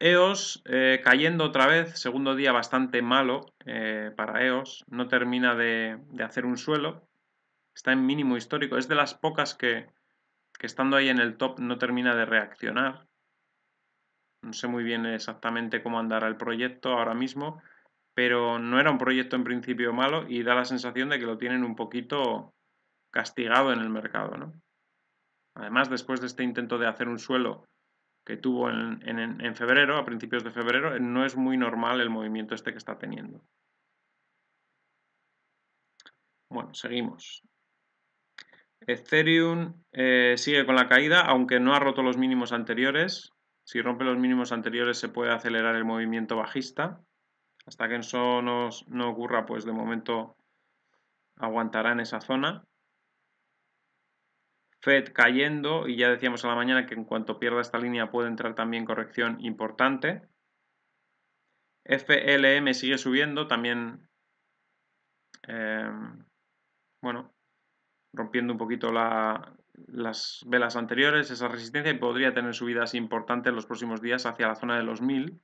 EOS eh, cayendo otra vez, segundo día bastante malo eh, para EOS, no termina de hacer un suelo, está en mínimo histórico, es de las pocas que, que estando ahí en el top no termina de reaccionar. No sé muy bien exactamente cómo andará el proyecto ahora mismo, pero no era un proyecto en principio malo y da la sensación de que lo tienen un poquito castigado en el mercado. Además, después de este intento de hacer un suelo que tuvo en febrero, a principios de febrero, no es muy normal el movimiento este que está teniendo. Bueno, seguimos. Ethereum eh, sigue con la caída, aunque no ha roto los mínimos anteriores. Si rompe los mínimos anteriores se puede acelerar el movimiento bajista. Hasta que eso no, no ocurra, pues de momento aguantará en esa zona. Fed cayendo y ya decíamos a la mañana que en cuanto pierda esta línea puede entrar también corrección importante. FLM sigue subiendo, también, eh, bueno, rompiendo un poquito las velas anteriores, esa resistencia, y podría tener subidas importantes en los próximos días hacia la zona de los 1000.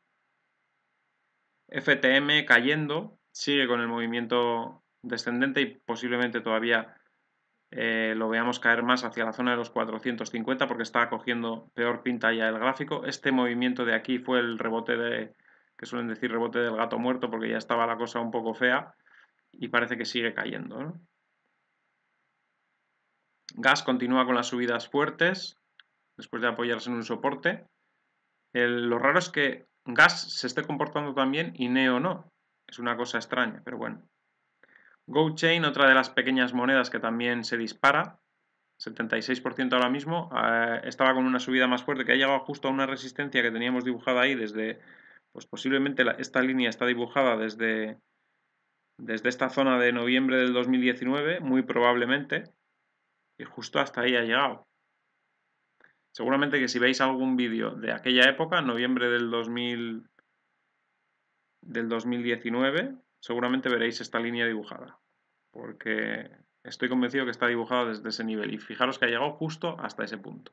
FTM cayendo, sigue con el movimiento descendente y posiblemente todavía eh, lo veamos caer más hacia la zona de los 450 porque está cogiendo peor pinta ya el gráfico. Este movimiento de aquí fue el rebote de, que suelen decir rebote del gato muerto porque ya estaba la cosa un poco fea y parece que sigue cayendo. Gas continúa con las subidas fuertes después de apoyarse en un soporte. lo raro es que Gas se esté comportando también y Neo no. Es una cosa extraña, pero bueno. GoChain, otra de las pequeñas monedas que también se dispara, 76% ahora mismo, eh, estaba con una subida más fuerte que ha llegado justo a una resistencia que teníamos dibujada ahí desde, pues posiblemente esta línea está dibujada desde, desde esta zona de noviembre del 2019, muy probablemente, y justo hasta ahí ha llegado. Seguramente que si veis algún vídeo de aquella época, noviembre del, del 2019, seguramente veréis esta línea dibujada, porque estoy convencido que está dibujada desde ese nivel y fijaros que ha llegado justo hasta ese punto.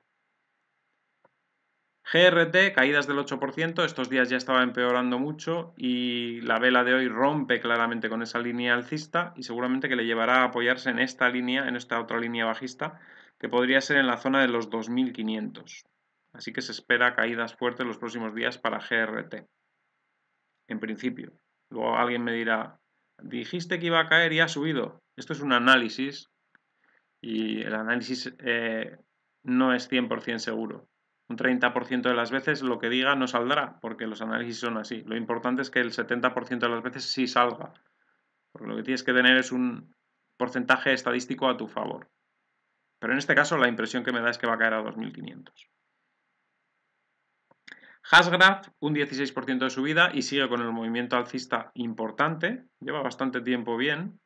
GRT, caídas del 8%, estos días ya estaba empeorando mucho y la vela de hoy rompe claramente con esa línea alcista y seguramente que le llevará a apoyarse en esta línea, en esta otra línea bajista, que podría ser en la zona de los 2500. Así que se espera caídas fuertes los próximos días para GRT, en principio. Luego alguien me dirá, dijiste que iba a caer y ha subido. Esto es un análisis y el análisis eh, no es 100% seguro un 30% de las veces lo que diga no saldrá, porque los análisis son así. Lo importante es que el 70% de las veces sí salga, porque lo que tienes que tener es un porcentaje estadístico a tu favor. Pero en este caso la impresión que me da es que va a caer a 2500. Hasgraph, un 16% de subida y sigue con el movimiento alcista importante. Lleva bastante tiempo bien.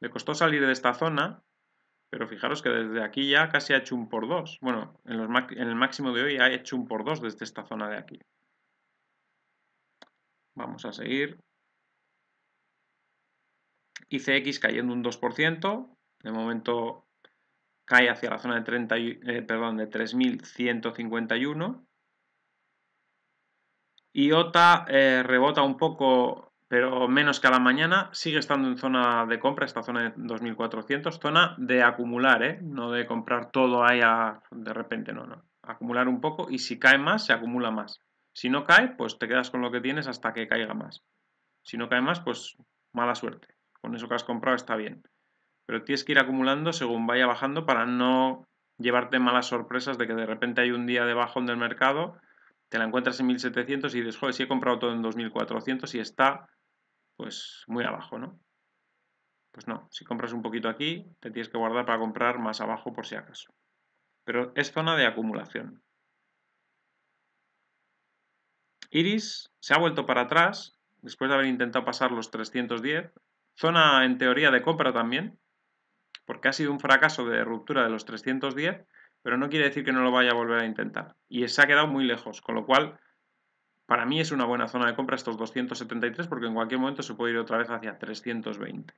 Le costó salir de esta zona, pero fijaros que desde aquí ya casi ha hecho un por 2. Bueno, en, el máximo de hoy ha hecho un por 2 desde esta zona de aquí. Vamos a seguir. ICX cayendo un 2%. De momento cae hacia la zona de, 30, eh, perdón, de 3.151. Y OTA eh, rebota un poco pero menos que a la mañana, sigue estando en zona de compra, esta zona de 2400, zona de acumular, ¿eh? no de comprar todo ahí de repente, no, no. Acumular un poco y si cae más, se acumula más. Si no cae, pues te quedas con lo que tienes hasta que caiga más. Si no cae más, pues mala suerte. Con eso que has comprado está bien. Pero tienes que ir acumulando según vaya bajando para no llevarte malas sorpresas de que de repente hay un día de bajón del mercado, te la encuentras en 1700 y dices, joder, si he comprado todo en 2400 y está pues muy abajo, ¿no? Pues no, si compras un poquito aquí, te tienes que guardar para comprar más abajo por si acaso. Pero es zona de acumulación. Iris se ha vuelto para atrás, después de haber intentado pasar los 310. Zona en teoría de compra también, porque ha sido un fracaso de ruptura de los 310, pero no quiere decir que no lo vaya a volver a intentar. Y se ha quedado muy lejos, con lo cual para mí es una buena zona de compra estos 273 porque en cualquier momento se puede ir otra vez hacia 320.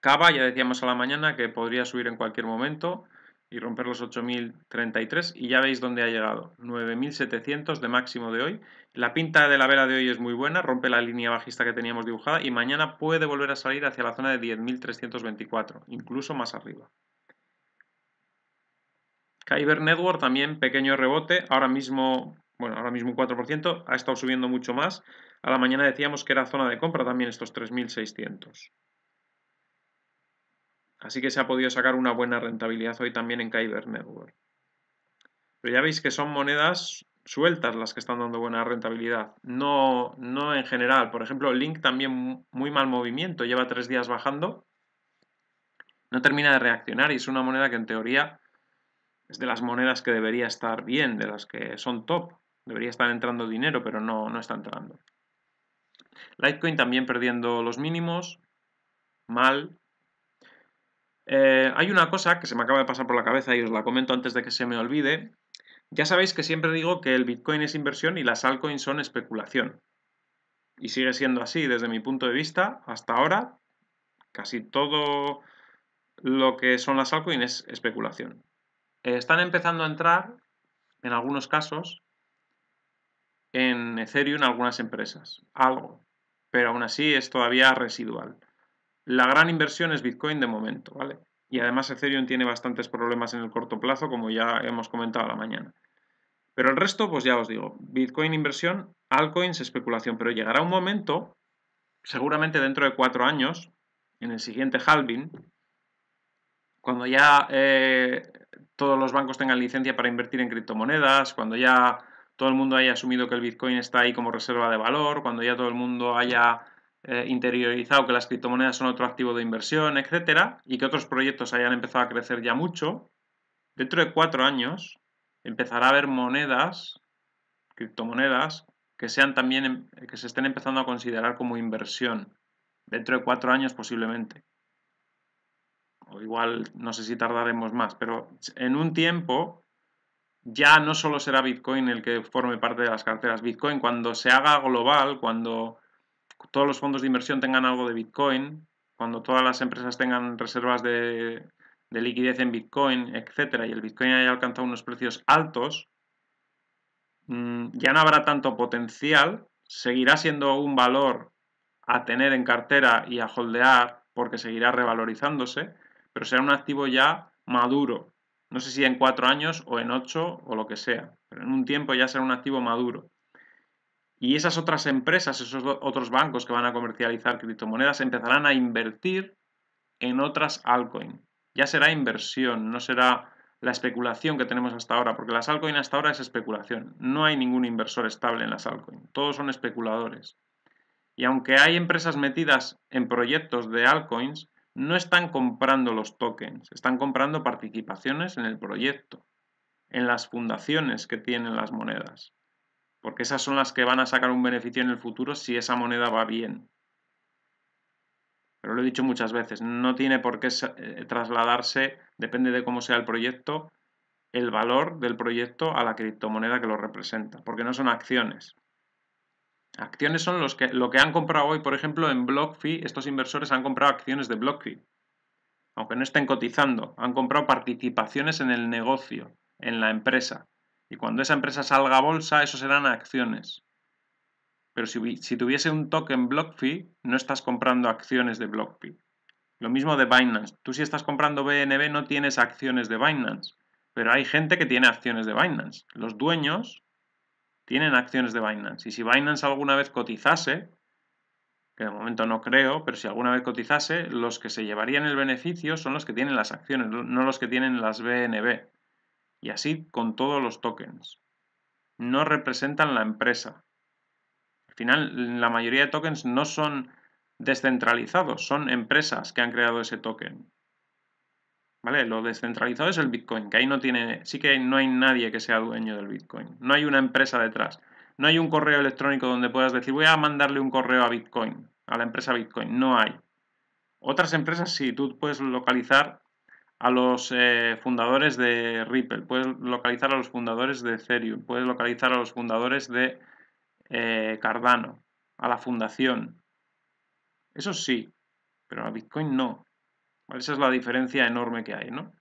Cava, ya decíamos a la mañana que podría subir en cualquier momento y romper los 8.033 y ya veis dónde ha llegado, 9.700 de máximo de hoy. La pinta de la vela de hoy es muy buena, rompe la línea bajista que teníamos dibujada y mañana puede volver a salir hacia la zona de 10.324, incluso más arriba. Kyber Network también pequeño rebote, ahora mismo, bueno, ahora mismo un 4%, ha estado subiendo mucho más. A la mañana decíamos que era zona de compra también estos 3600. Así que se ha podido sacar una buena rentabilidad hoy también en Kyber Network. Pero ya veis que son monedas sueltas las que están dando buena rentabilidad, no, no en general. Por ejemplo, Link también muy mal movimiento, lleva tres días bajando, no termina de reaccionar y es una moneda que en teoría es de las monedas que debería estar bien, de las que son top. Debería estar entrando dinero, pero no, no está entrando. Litecoin también perdiendo los mínimos. Mal. Eh, hay una cosa que se me acaba de pasar por la cabeza y os la comento antes de que se me olvide. Ya sabéis que siempre digo que el Bitcoin es inversión y las altcoins son especulación. Y sigue siendo así desde mi punto de vista hasta ahora. Casi todo lo que son las altcoins es especulación. Eh, están empezando a entrar, en algunos casos, en Ethereum algunas empresas. Algo. Pero aún así es todavía residual. La gran inversión es Bitcoin de momento, ¿vale? Y además Ethereum tiene bastantes problemas en el corto plazo, como ya hemos comentado a la mañana. Pero el resto, pues ya os digo, Bitcoin inversión, altcoins especulación. Pero llegará un momento, seguramente dentro de cuatro años, en el siguiente halving, cuando ya eh, todos los bancos tengan licencia para invertir en criptomonedas, cuando ya todo el mundo haya asumido que el Bitcoin está ahí como reserva de valor, cuando ya todo el mundo haya eh, interiorizado que las criptomonedas son otro activo de inversión, etcétera, y que otros proyectos hayan empezado a crecer ya mucho, dentro de cuatro años empezará a haber monedas, criptomonedas, que sean también em, que se estén empezando a considerar como inversión. Dentro de cuatro años posiblemente igual no sé si tardaremos más, pero en un tiempo ya no solo será Bitcoin el que forme parte de las carteras Bitcoin, cuando se haga global, cuando todos los fondos de inversión tengan algo de Bitcoin, cuando todas las empresas tengan reservas de, liquidez en Bitcoin, etcétera, y el Bitcoin haya alcanzado unos precios altos, mm, ya no habrá tanto potencial, seguirá siendo un valor a tener en cartera y a holdear porque seguirá revalorizándose, pero será un activo ya maduro. No sé si en cuatro años o en ocho o lo que sea, pero en un tiempo ya será un activo maduro. Y esas otras empresas, esos otros bancos que van a comercializar criptomonedas empezarán a invertir en otras altcoins. Ya será inversión, no será la especulación que tenemos hasta ahora, porque las altcoins hasta ahora es especulación. No hay ningún inversor estable en las altcoins, todos son especuladores. Y aunque hay empresas metidas en proyectos de altcoins, no están comprando los tokens, están comprando participaciones en el proyecto, en las fundaciones que tienen las monedas, porque esas son las que van a sacar un beneficio en el futuro si esa moneda va bien. Pero lo he dicho muchas veces, no tiene por qué eh, trasladarse, depende de cómo sea el proyecto, el valor del proyecto a la criptomoneda que lo representa, porque no son acciones, Acciones son los que, lo que han comprado hoy, por ejemplo, en BlockFi, estos inversores han comprado acciones de BlockFi, aunque no estén cotizando, han comprado participaciones en el negocio, en la empresa. Y cuando esa empresa salga a bolsa, eso serán acciones. Pero si, si tuviese un token BlockFi, no estás comprando acciones de BlockFi. Lo mismo de Binance. Tú si estás comprando BNB no tienes acciones de Binance, pero hay gente que tiene acciones de Binance. Los dueños tienen acciones de Binance. Y si Binance alguna vez cotizase, que de momento no creo, pero si alguna vez cotizase, los que se llevarían el beneficio son los que tienen las acciones, no los que tienen las BNB. Y así con todos los tokens. No representan la empresa. Al final, la mayoría de tokens no son descentralizados, son empresas que han creado ese token. ¿Vale? Lo descentralizado es el Bitcoin, que ahí no tiene, sí que no hay nadie que sea dueño del Bitcoin, no hay una empresa detrás, no hay un correo electrónico donde puedas decir voy a mandarle un correo a Bitcoin, a la empresa Bitcoin, no hay. Otras empresas sí, tú puedes localizar a los eh, fundadores de Ripple, puedes localizar a los fundadores de Ethereum, puedes localizar a los fundadores de eh, Cardano, a la fundación. Eso sí, pero a Bitcoin no. Esa es la diferencia enorme que hay, ¿no?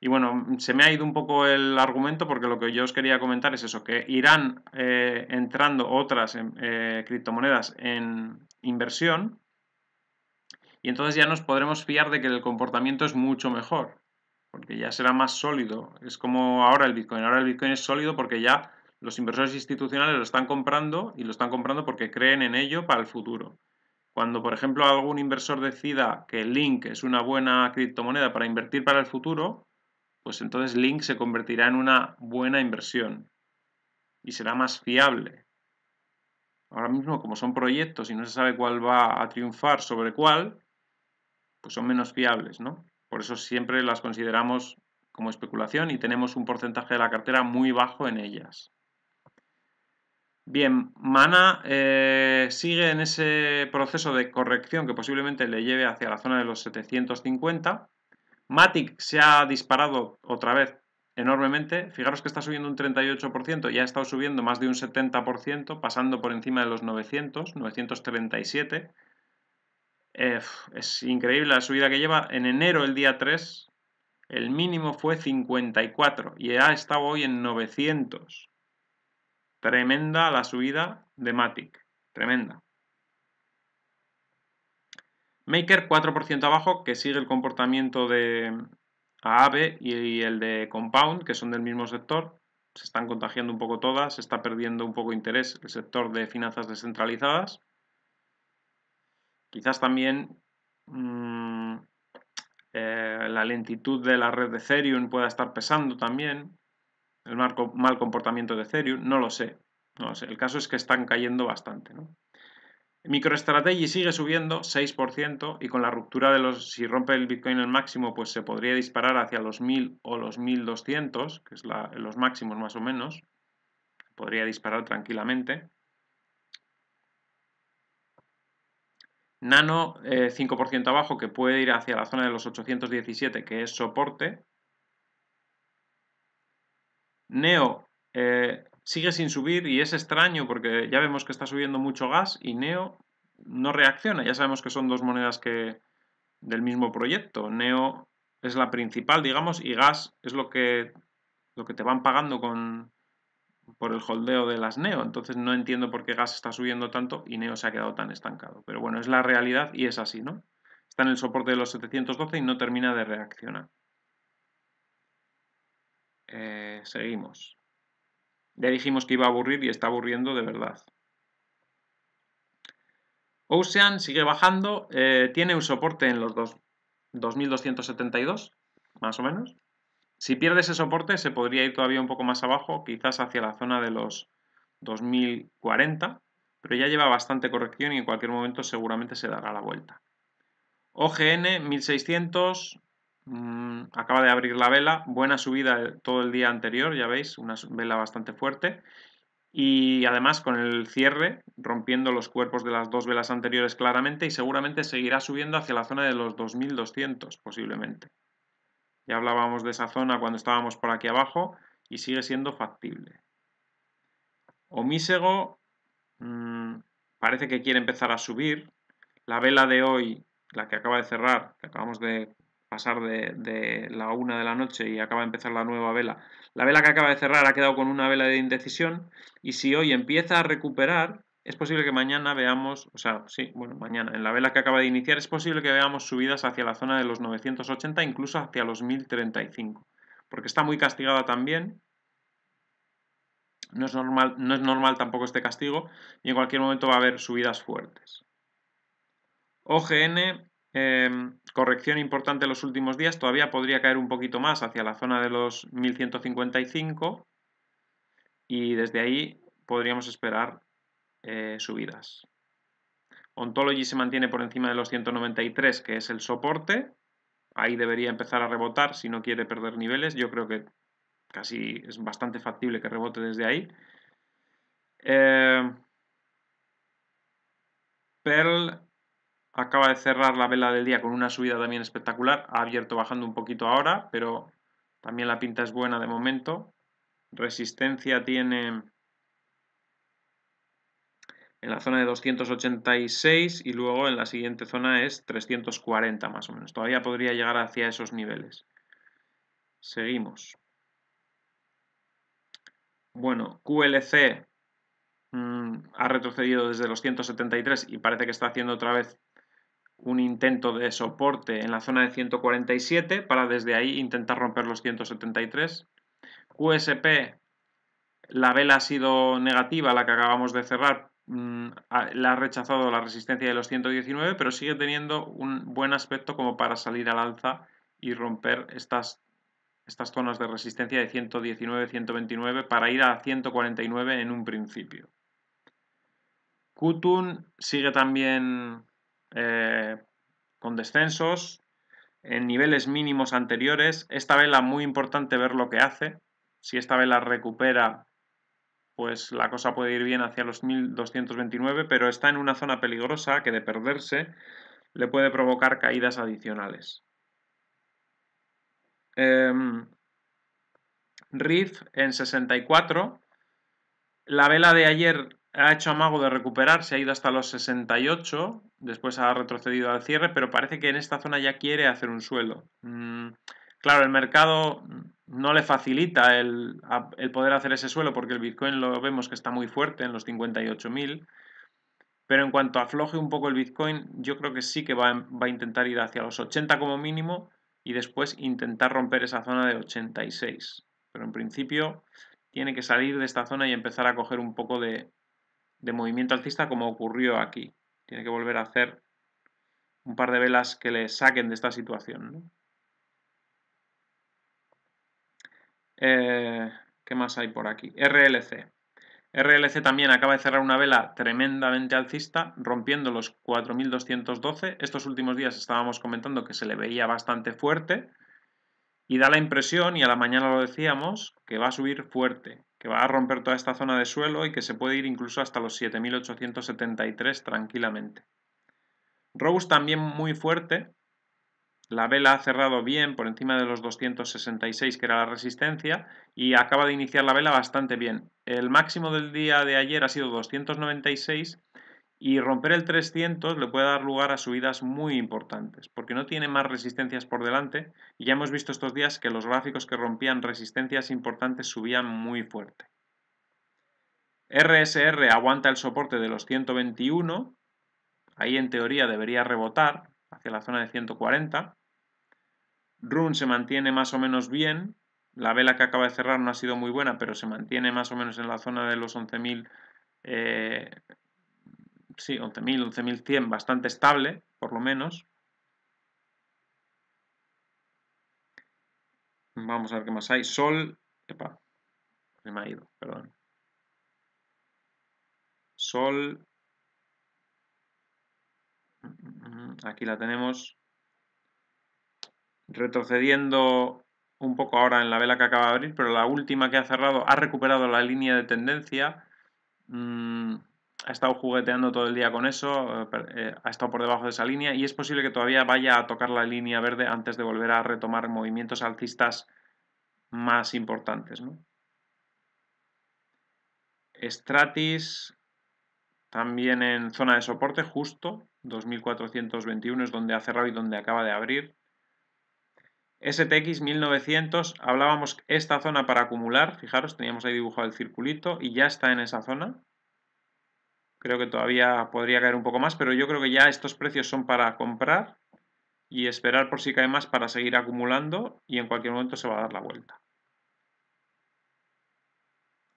Y bueno, se me ha ido un poco el argumento porque lo que yo os quería comentar es eso, que irán eh, entrando otras em, eh, criptomonedas en inversión y entonces ya nos podremos fiar de que el comportamiento es mucho mejor, porque ya será más sólido. Es como ahora el Bitcoin. Ahora el Bitcoin es sólido porque ya los inversores institucionales lo están comprando y lo están comprando porque creen en ello para el futuro. Cuando, por ejemplo, algún inversor decida que Link es una buena criptomoneda para invertir para el futuro, pues entonces Link se convertirá en una buena inversión y será más fiable. Ahora mismo, como son proyectos y no se sabe cuál va a triunfar sobre cuál, pues son menos fiables, ¿no? Por eso siempre las consideramos como especulación y tenemos un porcentaje de la cartera muy bajo en ellas. Bien, Mana eh, sigue en ese proceso de corrección que posiblemente le lleve hacia la zona de los 750. Matic se ha disparado otra vez enormemente. Fijaros que está subiendo un 38% y ha estado subiendo más de un 70%, pasando por encima de los 900, 937. Eh, es increíble la subida que lleva. En enero, el día 3, el mínimo fue 54 y ha estado hoy en 900. Tremenda la subida de Matic. Tremenda. Maker 4% abajo, que sigue el comportamiento de Aave y el de Compound, que son del mismo sector. Se están contagiando un poco todas, se está perdiendo un poco interés el sector de finanzas descentralizadas. Quizás también mm, eh, la lentitud de la red de Ethereum pueda estar pesando también el marco, mal comportamiento de Ethereum, no lo sé. El caso es que están cayendo bastante. ¿no? MicroStrategy sigue subiendo 6% y con la ruptura de los, si rompe el Bitcoin el máximo, pues se podría disparar hacia los 1000 o los 1200, que es los máximos más o menos. Podría disparar tranquilamente. Nano 5% eh, abajo, que puede ir hacia la zona de los 817, que es soporte, Neo eh, sigue sin subir y es extraño porque ya vemos que está subiendo mucho gas y Neo no reacciona. Ya sabemos que son dos monedas que del mismo proyecto. Neo es la principal, digamos, y gas es lo que, lo que te van pagando con, por el holdeo de las Neo. Entonces no entiendo por qué gas está subiendo tanto y Neo se ha quedado tan estancado. Pero bueno, es la realidad y es así, ¿no? Está en el soporte de los 712 y no termina de reaccionar. Eh, seguimos. Ya dijimos que iba a aburrir y está aburriendo de verdad. Ocean sigue bajando, eh, tiene un soporte en los 2272, más o menos. Si pierde ese soporte se podría ir todavía un poco más abajo, quizás hacia la zona de los 2040, pero ya lleva bastante corrección y en cualquier momento seguramente se dará la vuelta. OGN 1600, Mm, acaba de abrir la vela, buena subida eh, todo el día anterior, ya veis, una vela bastante fuerte. Y además con el cierre, rompiendo los cuerpos de las dos velas anteriores claramente y seguramente seguirá subiendo hacia la zona de los 2200 posiblemente. Ya hablábamos de esa zona cuando estábamos por aquí abajo y sigue siendo factible. Omisego mm, parece que quiere empezar a subir. La vela de hoy, la que acaba de cerrar, que acabamos de pasar de, la una de la noche y acaba de empezar la nueva vela. La vela que acaba de cerrar ha quedado con una vela de indecisión y si hoy empieza a recuperar, es posible que mañana veamos, o sea, sí, bueno, mañana, en la vela que acaba de iniciar, es posible que veamos subidas hacia la zona de los 980, incluso hacia los 1035, porque está muy castigada también. No es, normal, no es normal tampoco este castigo y en cualquier momento va a haber subidas fuertes. OGN Em, corrección importante en los últimos días, todavía podría caer un poquito más hacia la zona de los 1155 y desde ahí podríamos esperar eh, subidas. Ontology se mantiene por encima de los 193, que es el soporte. Ahí debería empezar a rebotar si no quiere perder niveles. Yo creo que casi es bastante factible que rebote desde ahí. Eh, acaba de cerrar la vela del día con una subida también espectacular. Ha abierto bajando un poquito ahora, pero también la pinta es buena de momento. Resistencia tiene en la zona de 286 y luego en la siguiente zona es 340 más o menos. Todavía podría llegar hacia esos niveles. Seguimos. Bueno, QLC mm, ha retrocedido desde los 173 y parece que está haciendo otra vez un intento de soporte en la zona de 147 para desde ahí intentar romper los 173. QSP, la vela ha sido negativa, la que acabamos de cerrar, mm, la ha rechazado la resistencia de los 119, pero sigue teniendo un buen aspecto como para salir al alza y romper estas, estas zonas de resistencia de 119-129 para ir a 149 en un principio. QTUN sigue también eh, con descensos, en niveles mínimos anteriores. Esta vela muy importante ver lo que hace. Si esta vela recupera, pues la cosa puede ir bien hacia los 1229, pero está en una zona peligrosa que de perderse le puede provocar caídas adicionales. Em, Riff en 64. La vela de ayer ha hecho amago de recuperarse, ha ido hasta los 68, después ha retrocedido al cierre, pero parece que en esta zona ya quiere hacer un suelo. Mm, claro, el mercado no le facilita el, poder hacer ese suelo porque el Bitcoin lo vemos que está muy fuerte en los 58.000, pero en cuanto afloje un poco el Bitcoin, yo creo que sí que va, va a intentar ir hacia los 80 como mínimo y después intentar romper esa zona de 86. Pero en principio tiene que salir de esta zona y empezar a coger un poco de, de movimiento alcista como ocurrió aquí. Tiene que volver a hacer un par de velas que le saquen de esta situación. Eh, ¿Qué más hay por aquí? RLC. RLC también acaba de cerrar una vela tremendamente alcista, rompiendo los 4.212. Estos últimos días estábamos comentando que se le veía bastante fuerte y da la impresión, y a la mañana lo decíamos, que va a subir fuerte que va a romper toda esta zona de suelo y que se puede ir incluso hasta los 7.873 tranquilamente. Robust también muy fuerte. La vela ha cerrado bien por encima de los 266 que era la resistencia y acaba de iniciar la vela bastante bien. El máximo del día de ayer ha sido 296 y romper el 300 le puede dar lugar a subidas muy importantes, porque no tiene más resistencias por delante y ya hemos visto estos días que los gráficos que rompían resistencias importantes subían muy fuerte. RSR aguanta el soporte de los 121, ahí en teoría debería rebotar hacia la zona de 140. RUN se mantiene más o menos bien, la vela que acaba de cerrar no ha sido muy buena, pero se mantiene más o menos en la zona de los 11.000 sí, 11.000, 11.100, bastante estable, por lo menos. Vamos a ver qué más hay. Sol, epa, se me ha ido, perdón. Sol, aquí la tenemos, retrocediendo un poco ahora en la vela que acaba de abrir, pero la última que ha cerrado ha recuperado la línea de tendencia. Mm, ha estado jugueteando todo el día con eso, eh, eh, ha estado por debajo de esa línea y es posible que todavía vaya a tocar la línea verde antes de volver a retomar movimientos alcistas más importantes. Stratis también en zona de soporte justo, 2421 es donde ha cerrado y donde acaba de abrir. STX 1900, hablábamos esta zona para acumular, fijaros, teníamos ahí dibujado el circulito y ya está en esa zona. Creo que todavía podría caer un poco más, pero yo creo que ya estos precios son para comprar y esperar por si cae más para seguir acumulando y en cualquier momento se va a dar la vuelta.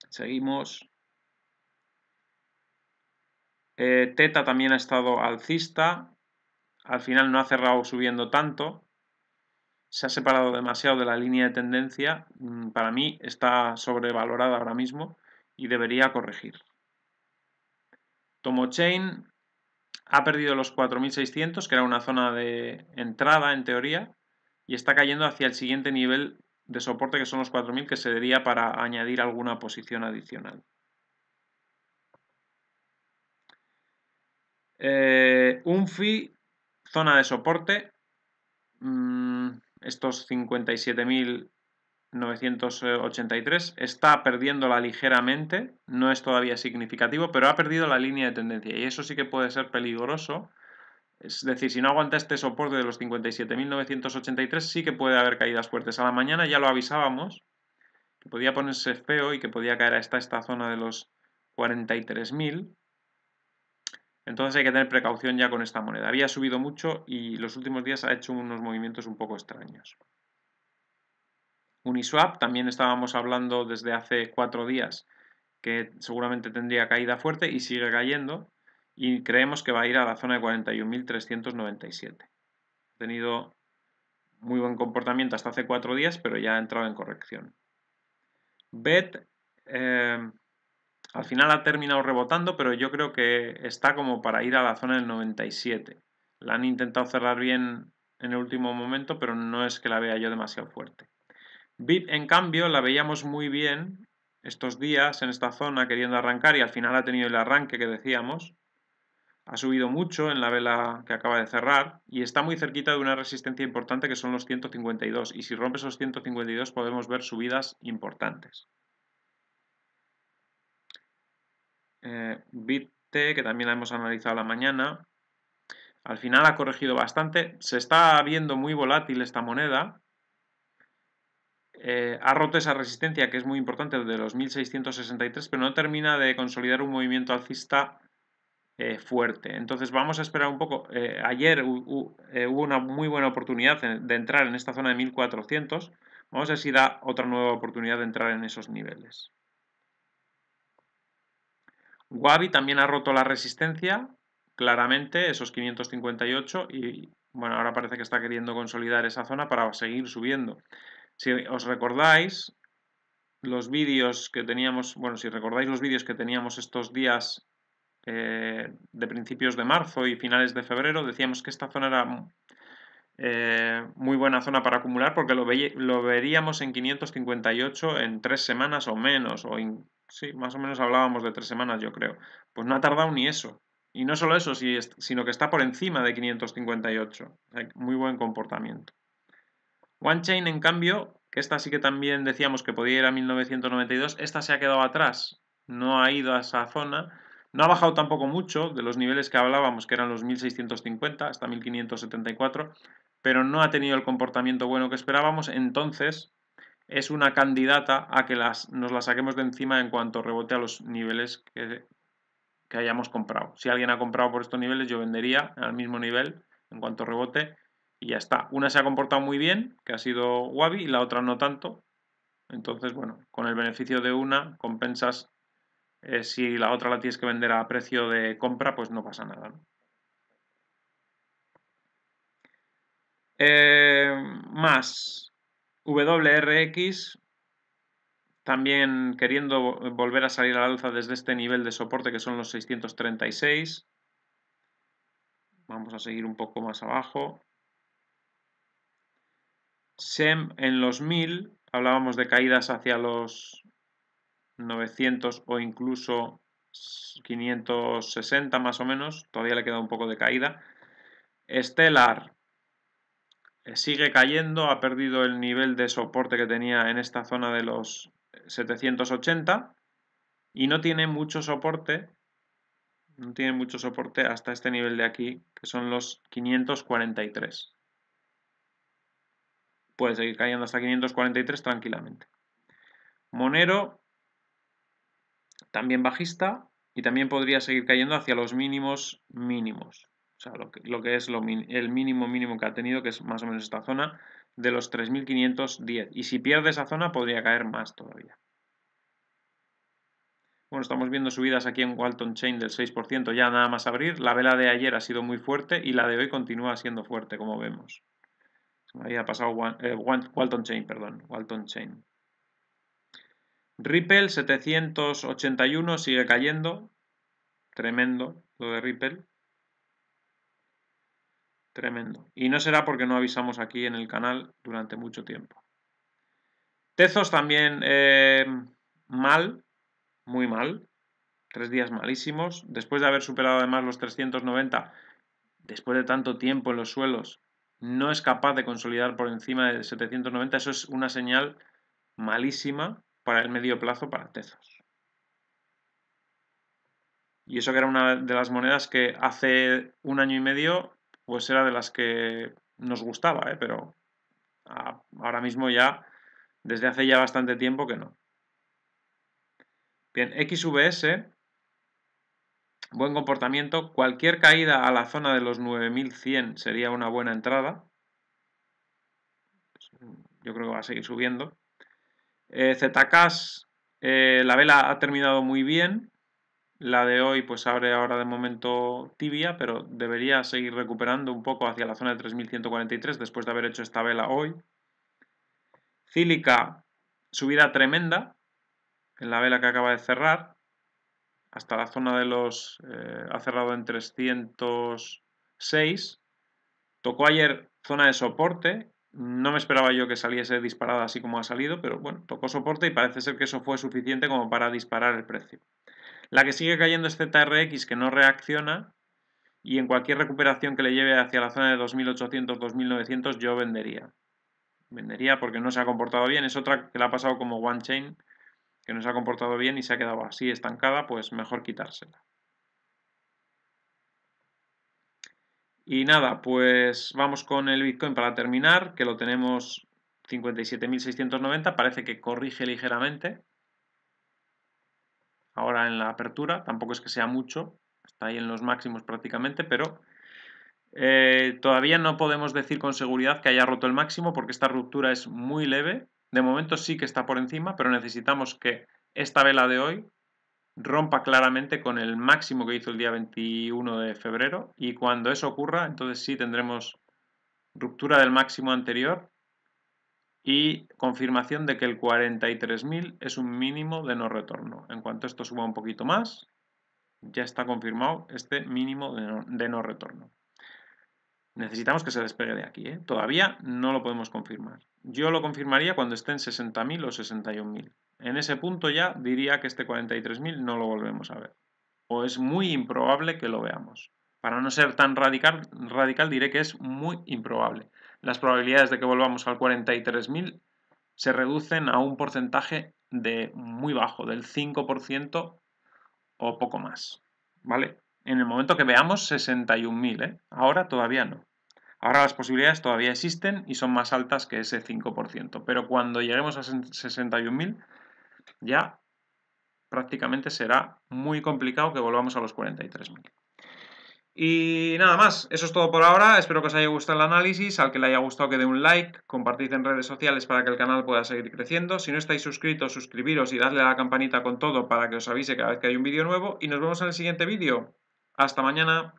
Seguimos. Eh, Teta también ha estado alcista. Al final no ha cerrado subiendo tanto. Se ha separado demasiado de la línea de tendencia. Mm, para mí está sobrevalorada ahora mismo y debería corregir. Tomochain ha perdido los 4.600, que era una zona de entrada en teoría, y está cayendo hacia el siguiente nivel de soporte, que son los 4.000, que se sería para añadir alguna posición adicional. Eh, UNFI, zona de soporte, mm, estos 57.000 983, está perdiéndola ligeramente, no es todavía significativo, pero ha perdido la línea de tendencia y eso sí que puede ser peligroso. Es decir, si no aguanta este soporte de los 57.983, sí que puede haber caídas fuertes. A la mañana ya lo avisábamos, que podía ponerse feo y que podía caer hasta esta zona de los 43.000. Entonces hay que tener precaución ya con esta moneda. Había subido mucho y los últimos días ha hecho unos movimientos un poco extraños. Uniswap, también estábamos hablando desde hace cuatro días que seguramente tendría caída fuerte y sigue cayendo y creemos que va a ir a la zona de 41.397. Ha tenido muy buen comportamiento hasta hace cuatro días, pero ya ha entrado en corrección. BET em, al final ha terminado rebotando, pero yo creo que está como para ir a la zona del 97. La han intentado cerrar bien en el último momento, pero no es que la vea yo demasiado fuerte. Bit en cambio, la veíamos muy bien estos días en esta zona queriendo arrancar y al final ha tenido el arranque que decíamos. Ha subido mucho en la vela que acaba de cerrar y está muy cerquita de una resistencia importante que son los 152 y si rompe esos 152 podemos ver subidas importantes. Bit eh, BitT, que también la hemos analizado la mañana, al final ha corregido bastante. Se está viendo muy volátil esta moneda, eh, ha roto esa resistencia que es muy importante de los 1663, pero no termina de consolidar un movimiento alcista eh, fuerte. Entonces vamos a esperar un poco. Eh, ayer hubo una muy buena oportunidad de entrar en esta zona de 1400. Vamos a ver si da otra nueva oportunidad de entrar en esos niveles. Wabi también ha roto la resistencia, claramente, esos 558 y bueno, ahora parece que está queriendo consolidar esa zona para seguir subiendo. Si os recordáis los vídeos que teníamos, bueno, si recordáis los vídeos que teníamos estos días eh, de principios de marzo y finales de febrero, decíamos que esta zona era eh, muy buena zona para acumular porque lo, lo, veríamos en 558 en tres semanas o menos, o sí, más o menos hablábamos de tres semanas yo creo. Pues no ha tardado ni eso. Y no solo eso, sino que está por encima de 558. muy buen comportamiento. OneChain, en cambio, que esta sí que también decíamos que podía ir a 1992, esta se ha quedado atrás, no ha ido a esa zona, no ha bajado tampoco mucho de los niveles que hablábamos, que eran los 1650 hasta 1574, pero no ha tenido el comportamiento bueno que esperábamos, entonces es una candidata a que las, nos la saquemos de encima en cuanto rebote a los niveles que, que hayamos comprado. Si alguien ha comprado por estos niveles, yo vendería al mismo nivel en cuanto rebote y ya está. Una se ha comportado muy bien, que ha sido Wabi, y la otra no tanto. Entonces, bueno, con el beneficio de una compensas. Eh, si la otra la tienes que vender a precio de compra, pues no pasa nada. Eh, más WRX, también queriendo volver a salir a la alza desde este nivel de soporte que son los 636. Vamos a seguir un poco más abajo. SEM en los 1000, hablábamos de caídas hacia los 900 o incluso 560 más o menos, todavía le queda un poco de caída. Stellar eh, sigue cayendo, ha perdido el nivel de soporte que tenía en esta zona de los 780 y no tiene mucho soporte, no tiene mucho soporte hasta este nivel de aquí, que son los 543 puede seguir cayendo hasta 543 tranquilamente. Monero, también bajista, y también podría seguir cayendo hacia los mínimos mínimos. O sea, lo que, es el mínimo mínimo que ha tenido, que es más o menos esta zona, de los 3.510. Y si pierde esa zona, podría caer más todavía. Bueno, estamos viendo subidas aquí en Walton Chain del 6%, ya nada más abrir. La vela de ayer ha sido muy fuerte y la de hoy continúa siendo fuerte, como vemos. Se me había pasado eh, Walton Chain, perdón, Walton Chain. Ripple 781 sigue cayendo. Tremendo lo de Ripple. Tremendo. Y no será porque no avisamos aquí en el canal durante mucho tiempo. Tezos también eh, mal, muy mal. Tres días malísimos. Después de haber superado además los 390, después de tanto tiempo en los suelos, no es capaz de consolidar por encima de 790, eso es una señal malísima para el medio plazo para Tezos. Y eso que era una de las monedas que hace un año y medio, pues era de las que nos gustaba, ¿eh? pero ahora mismo ya, desde hace ya bastante tiempo que no. Bien, XVS Buen comportamiento. Cualquier caída a la zona de los 9100 sería una buena entrada. Pues, mm, yo creo que va a seguir subiendo. Eh, eh, la vela ha terminado muy bien. La de hoy pues abre ahora de momento tibia, pero debería seguir recuperando un poco hacia la zona de 3143 después de haber hecho esta vela hoy. Cílica, subida tremenda en la vela que acaba de cerrar hasta la zona de los... Eh, ha cerrado en 306. Tocó ayer zona de soporte. No me esperaba yo que saliese disparada así como ha salido, pero bueno, tocó soporte y parece ser que eso fue suficiente como para disparar el precio. La que sigue cayendo es ZRX, que no reacciona, y en cualquier recuperación que le lleve hacia la zona de 2800-2900 yo vendería. Vendería porque no se ha comportado bien. Es otra que la ha pasado como One Chain, que no se ha comportado bien y se ha quedado así estancada, pues mejor quitársela. Y nada, pues vamos con el Bitcoin para terminar, que lo tenemos 57.690, parece que corrige ligeramente. Ahora en la apertura, tampoco es que sea mucho, está ahí en los máximos prácticamente, pero eh, todavía no podemos decir con seguridad que haya roto el máximo porque esta ruptura es muy leve de momento sí que está por encima, pero necesitamos que esta vela de hoy rompa claramente con el máximo que hizo el día 21 de febrero y cuando eso ocurra, entonces sí tendremos ruptura del máximo anterior y confirmación de que el 43.000 es un mínimo de no retorno. En cuanto esto suba un poquito más, ya está confirmado este mínimo de no, de no retorno. Necesitamos que se despegue de aquí. ¿eh? Todavía no lo podemos confirmar. Yo lo confirmaría cuando esté en 60.000 o 61.000. En ese punto ya diría que este 43.000 no lo volvemos a ver. O es muy improbable que lo veamos. Para no ser tan radical, radical diré que es muy improbable. Las probabilidades de que volvamos al 43.000 se reducen a un porcentaje de muy bajo, del 5% o poco más. ¿Vale? En el momento que veamos 61.000, ¿eh? ahora todavía no. Ahora las posibilidades todavía existen y son más altas que ese 5%, pero cuando lleguemos a 61.000 ya prácticamente será muy complicado que volvamos a los 43.000. Y nada más, eso es todo por ahora, espero que os haya gustado el análisis, al que le haya gustado que dé un like, compartid en redes sociales para que el canal pueda seguir creciendo, si no estáis suscritos, suscribiros y dadle a la campanita con todo para que os avise cada vez que hay un vídeo nuevo y nos vemos en el siguiente vídeo. Hasta mañana.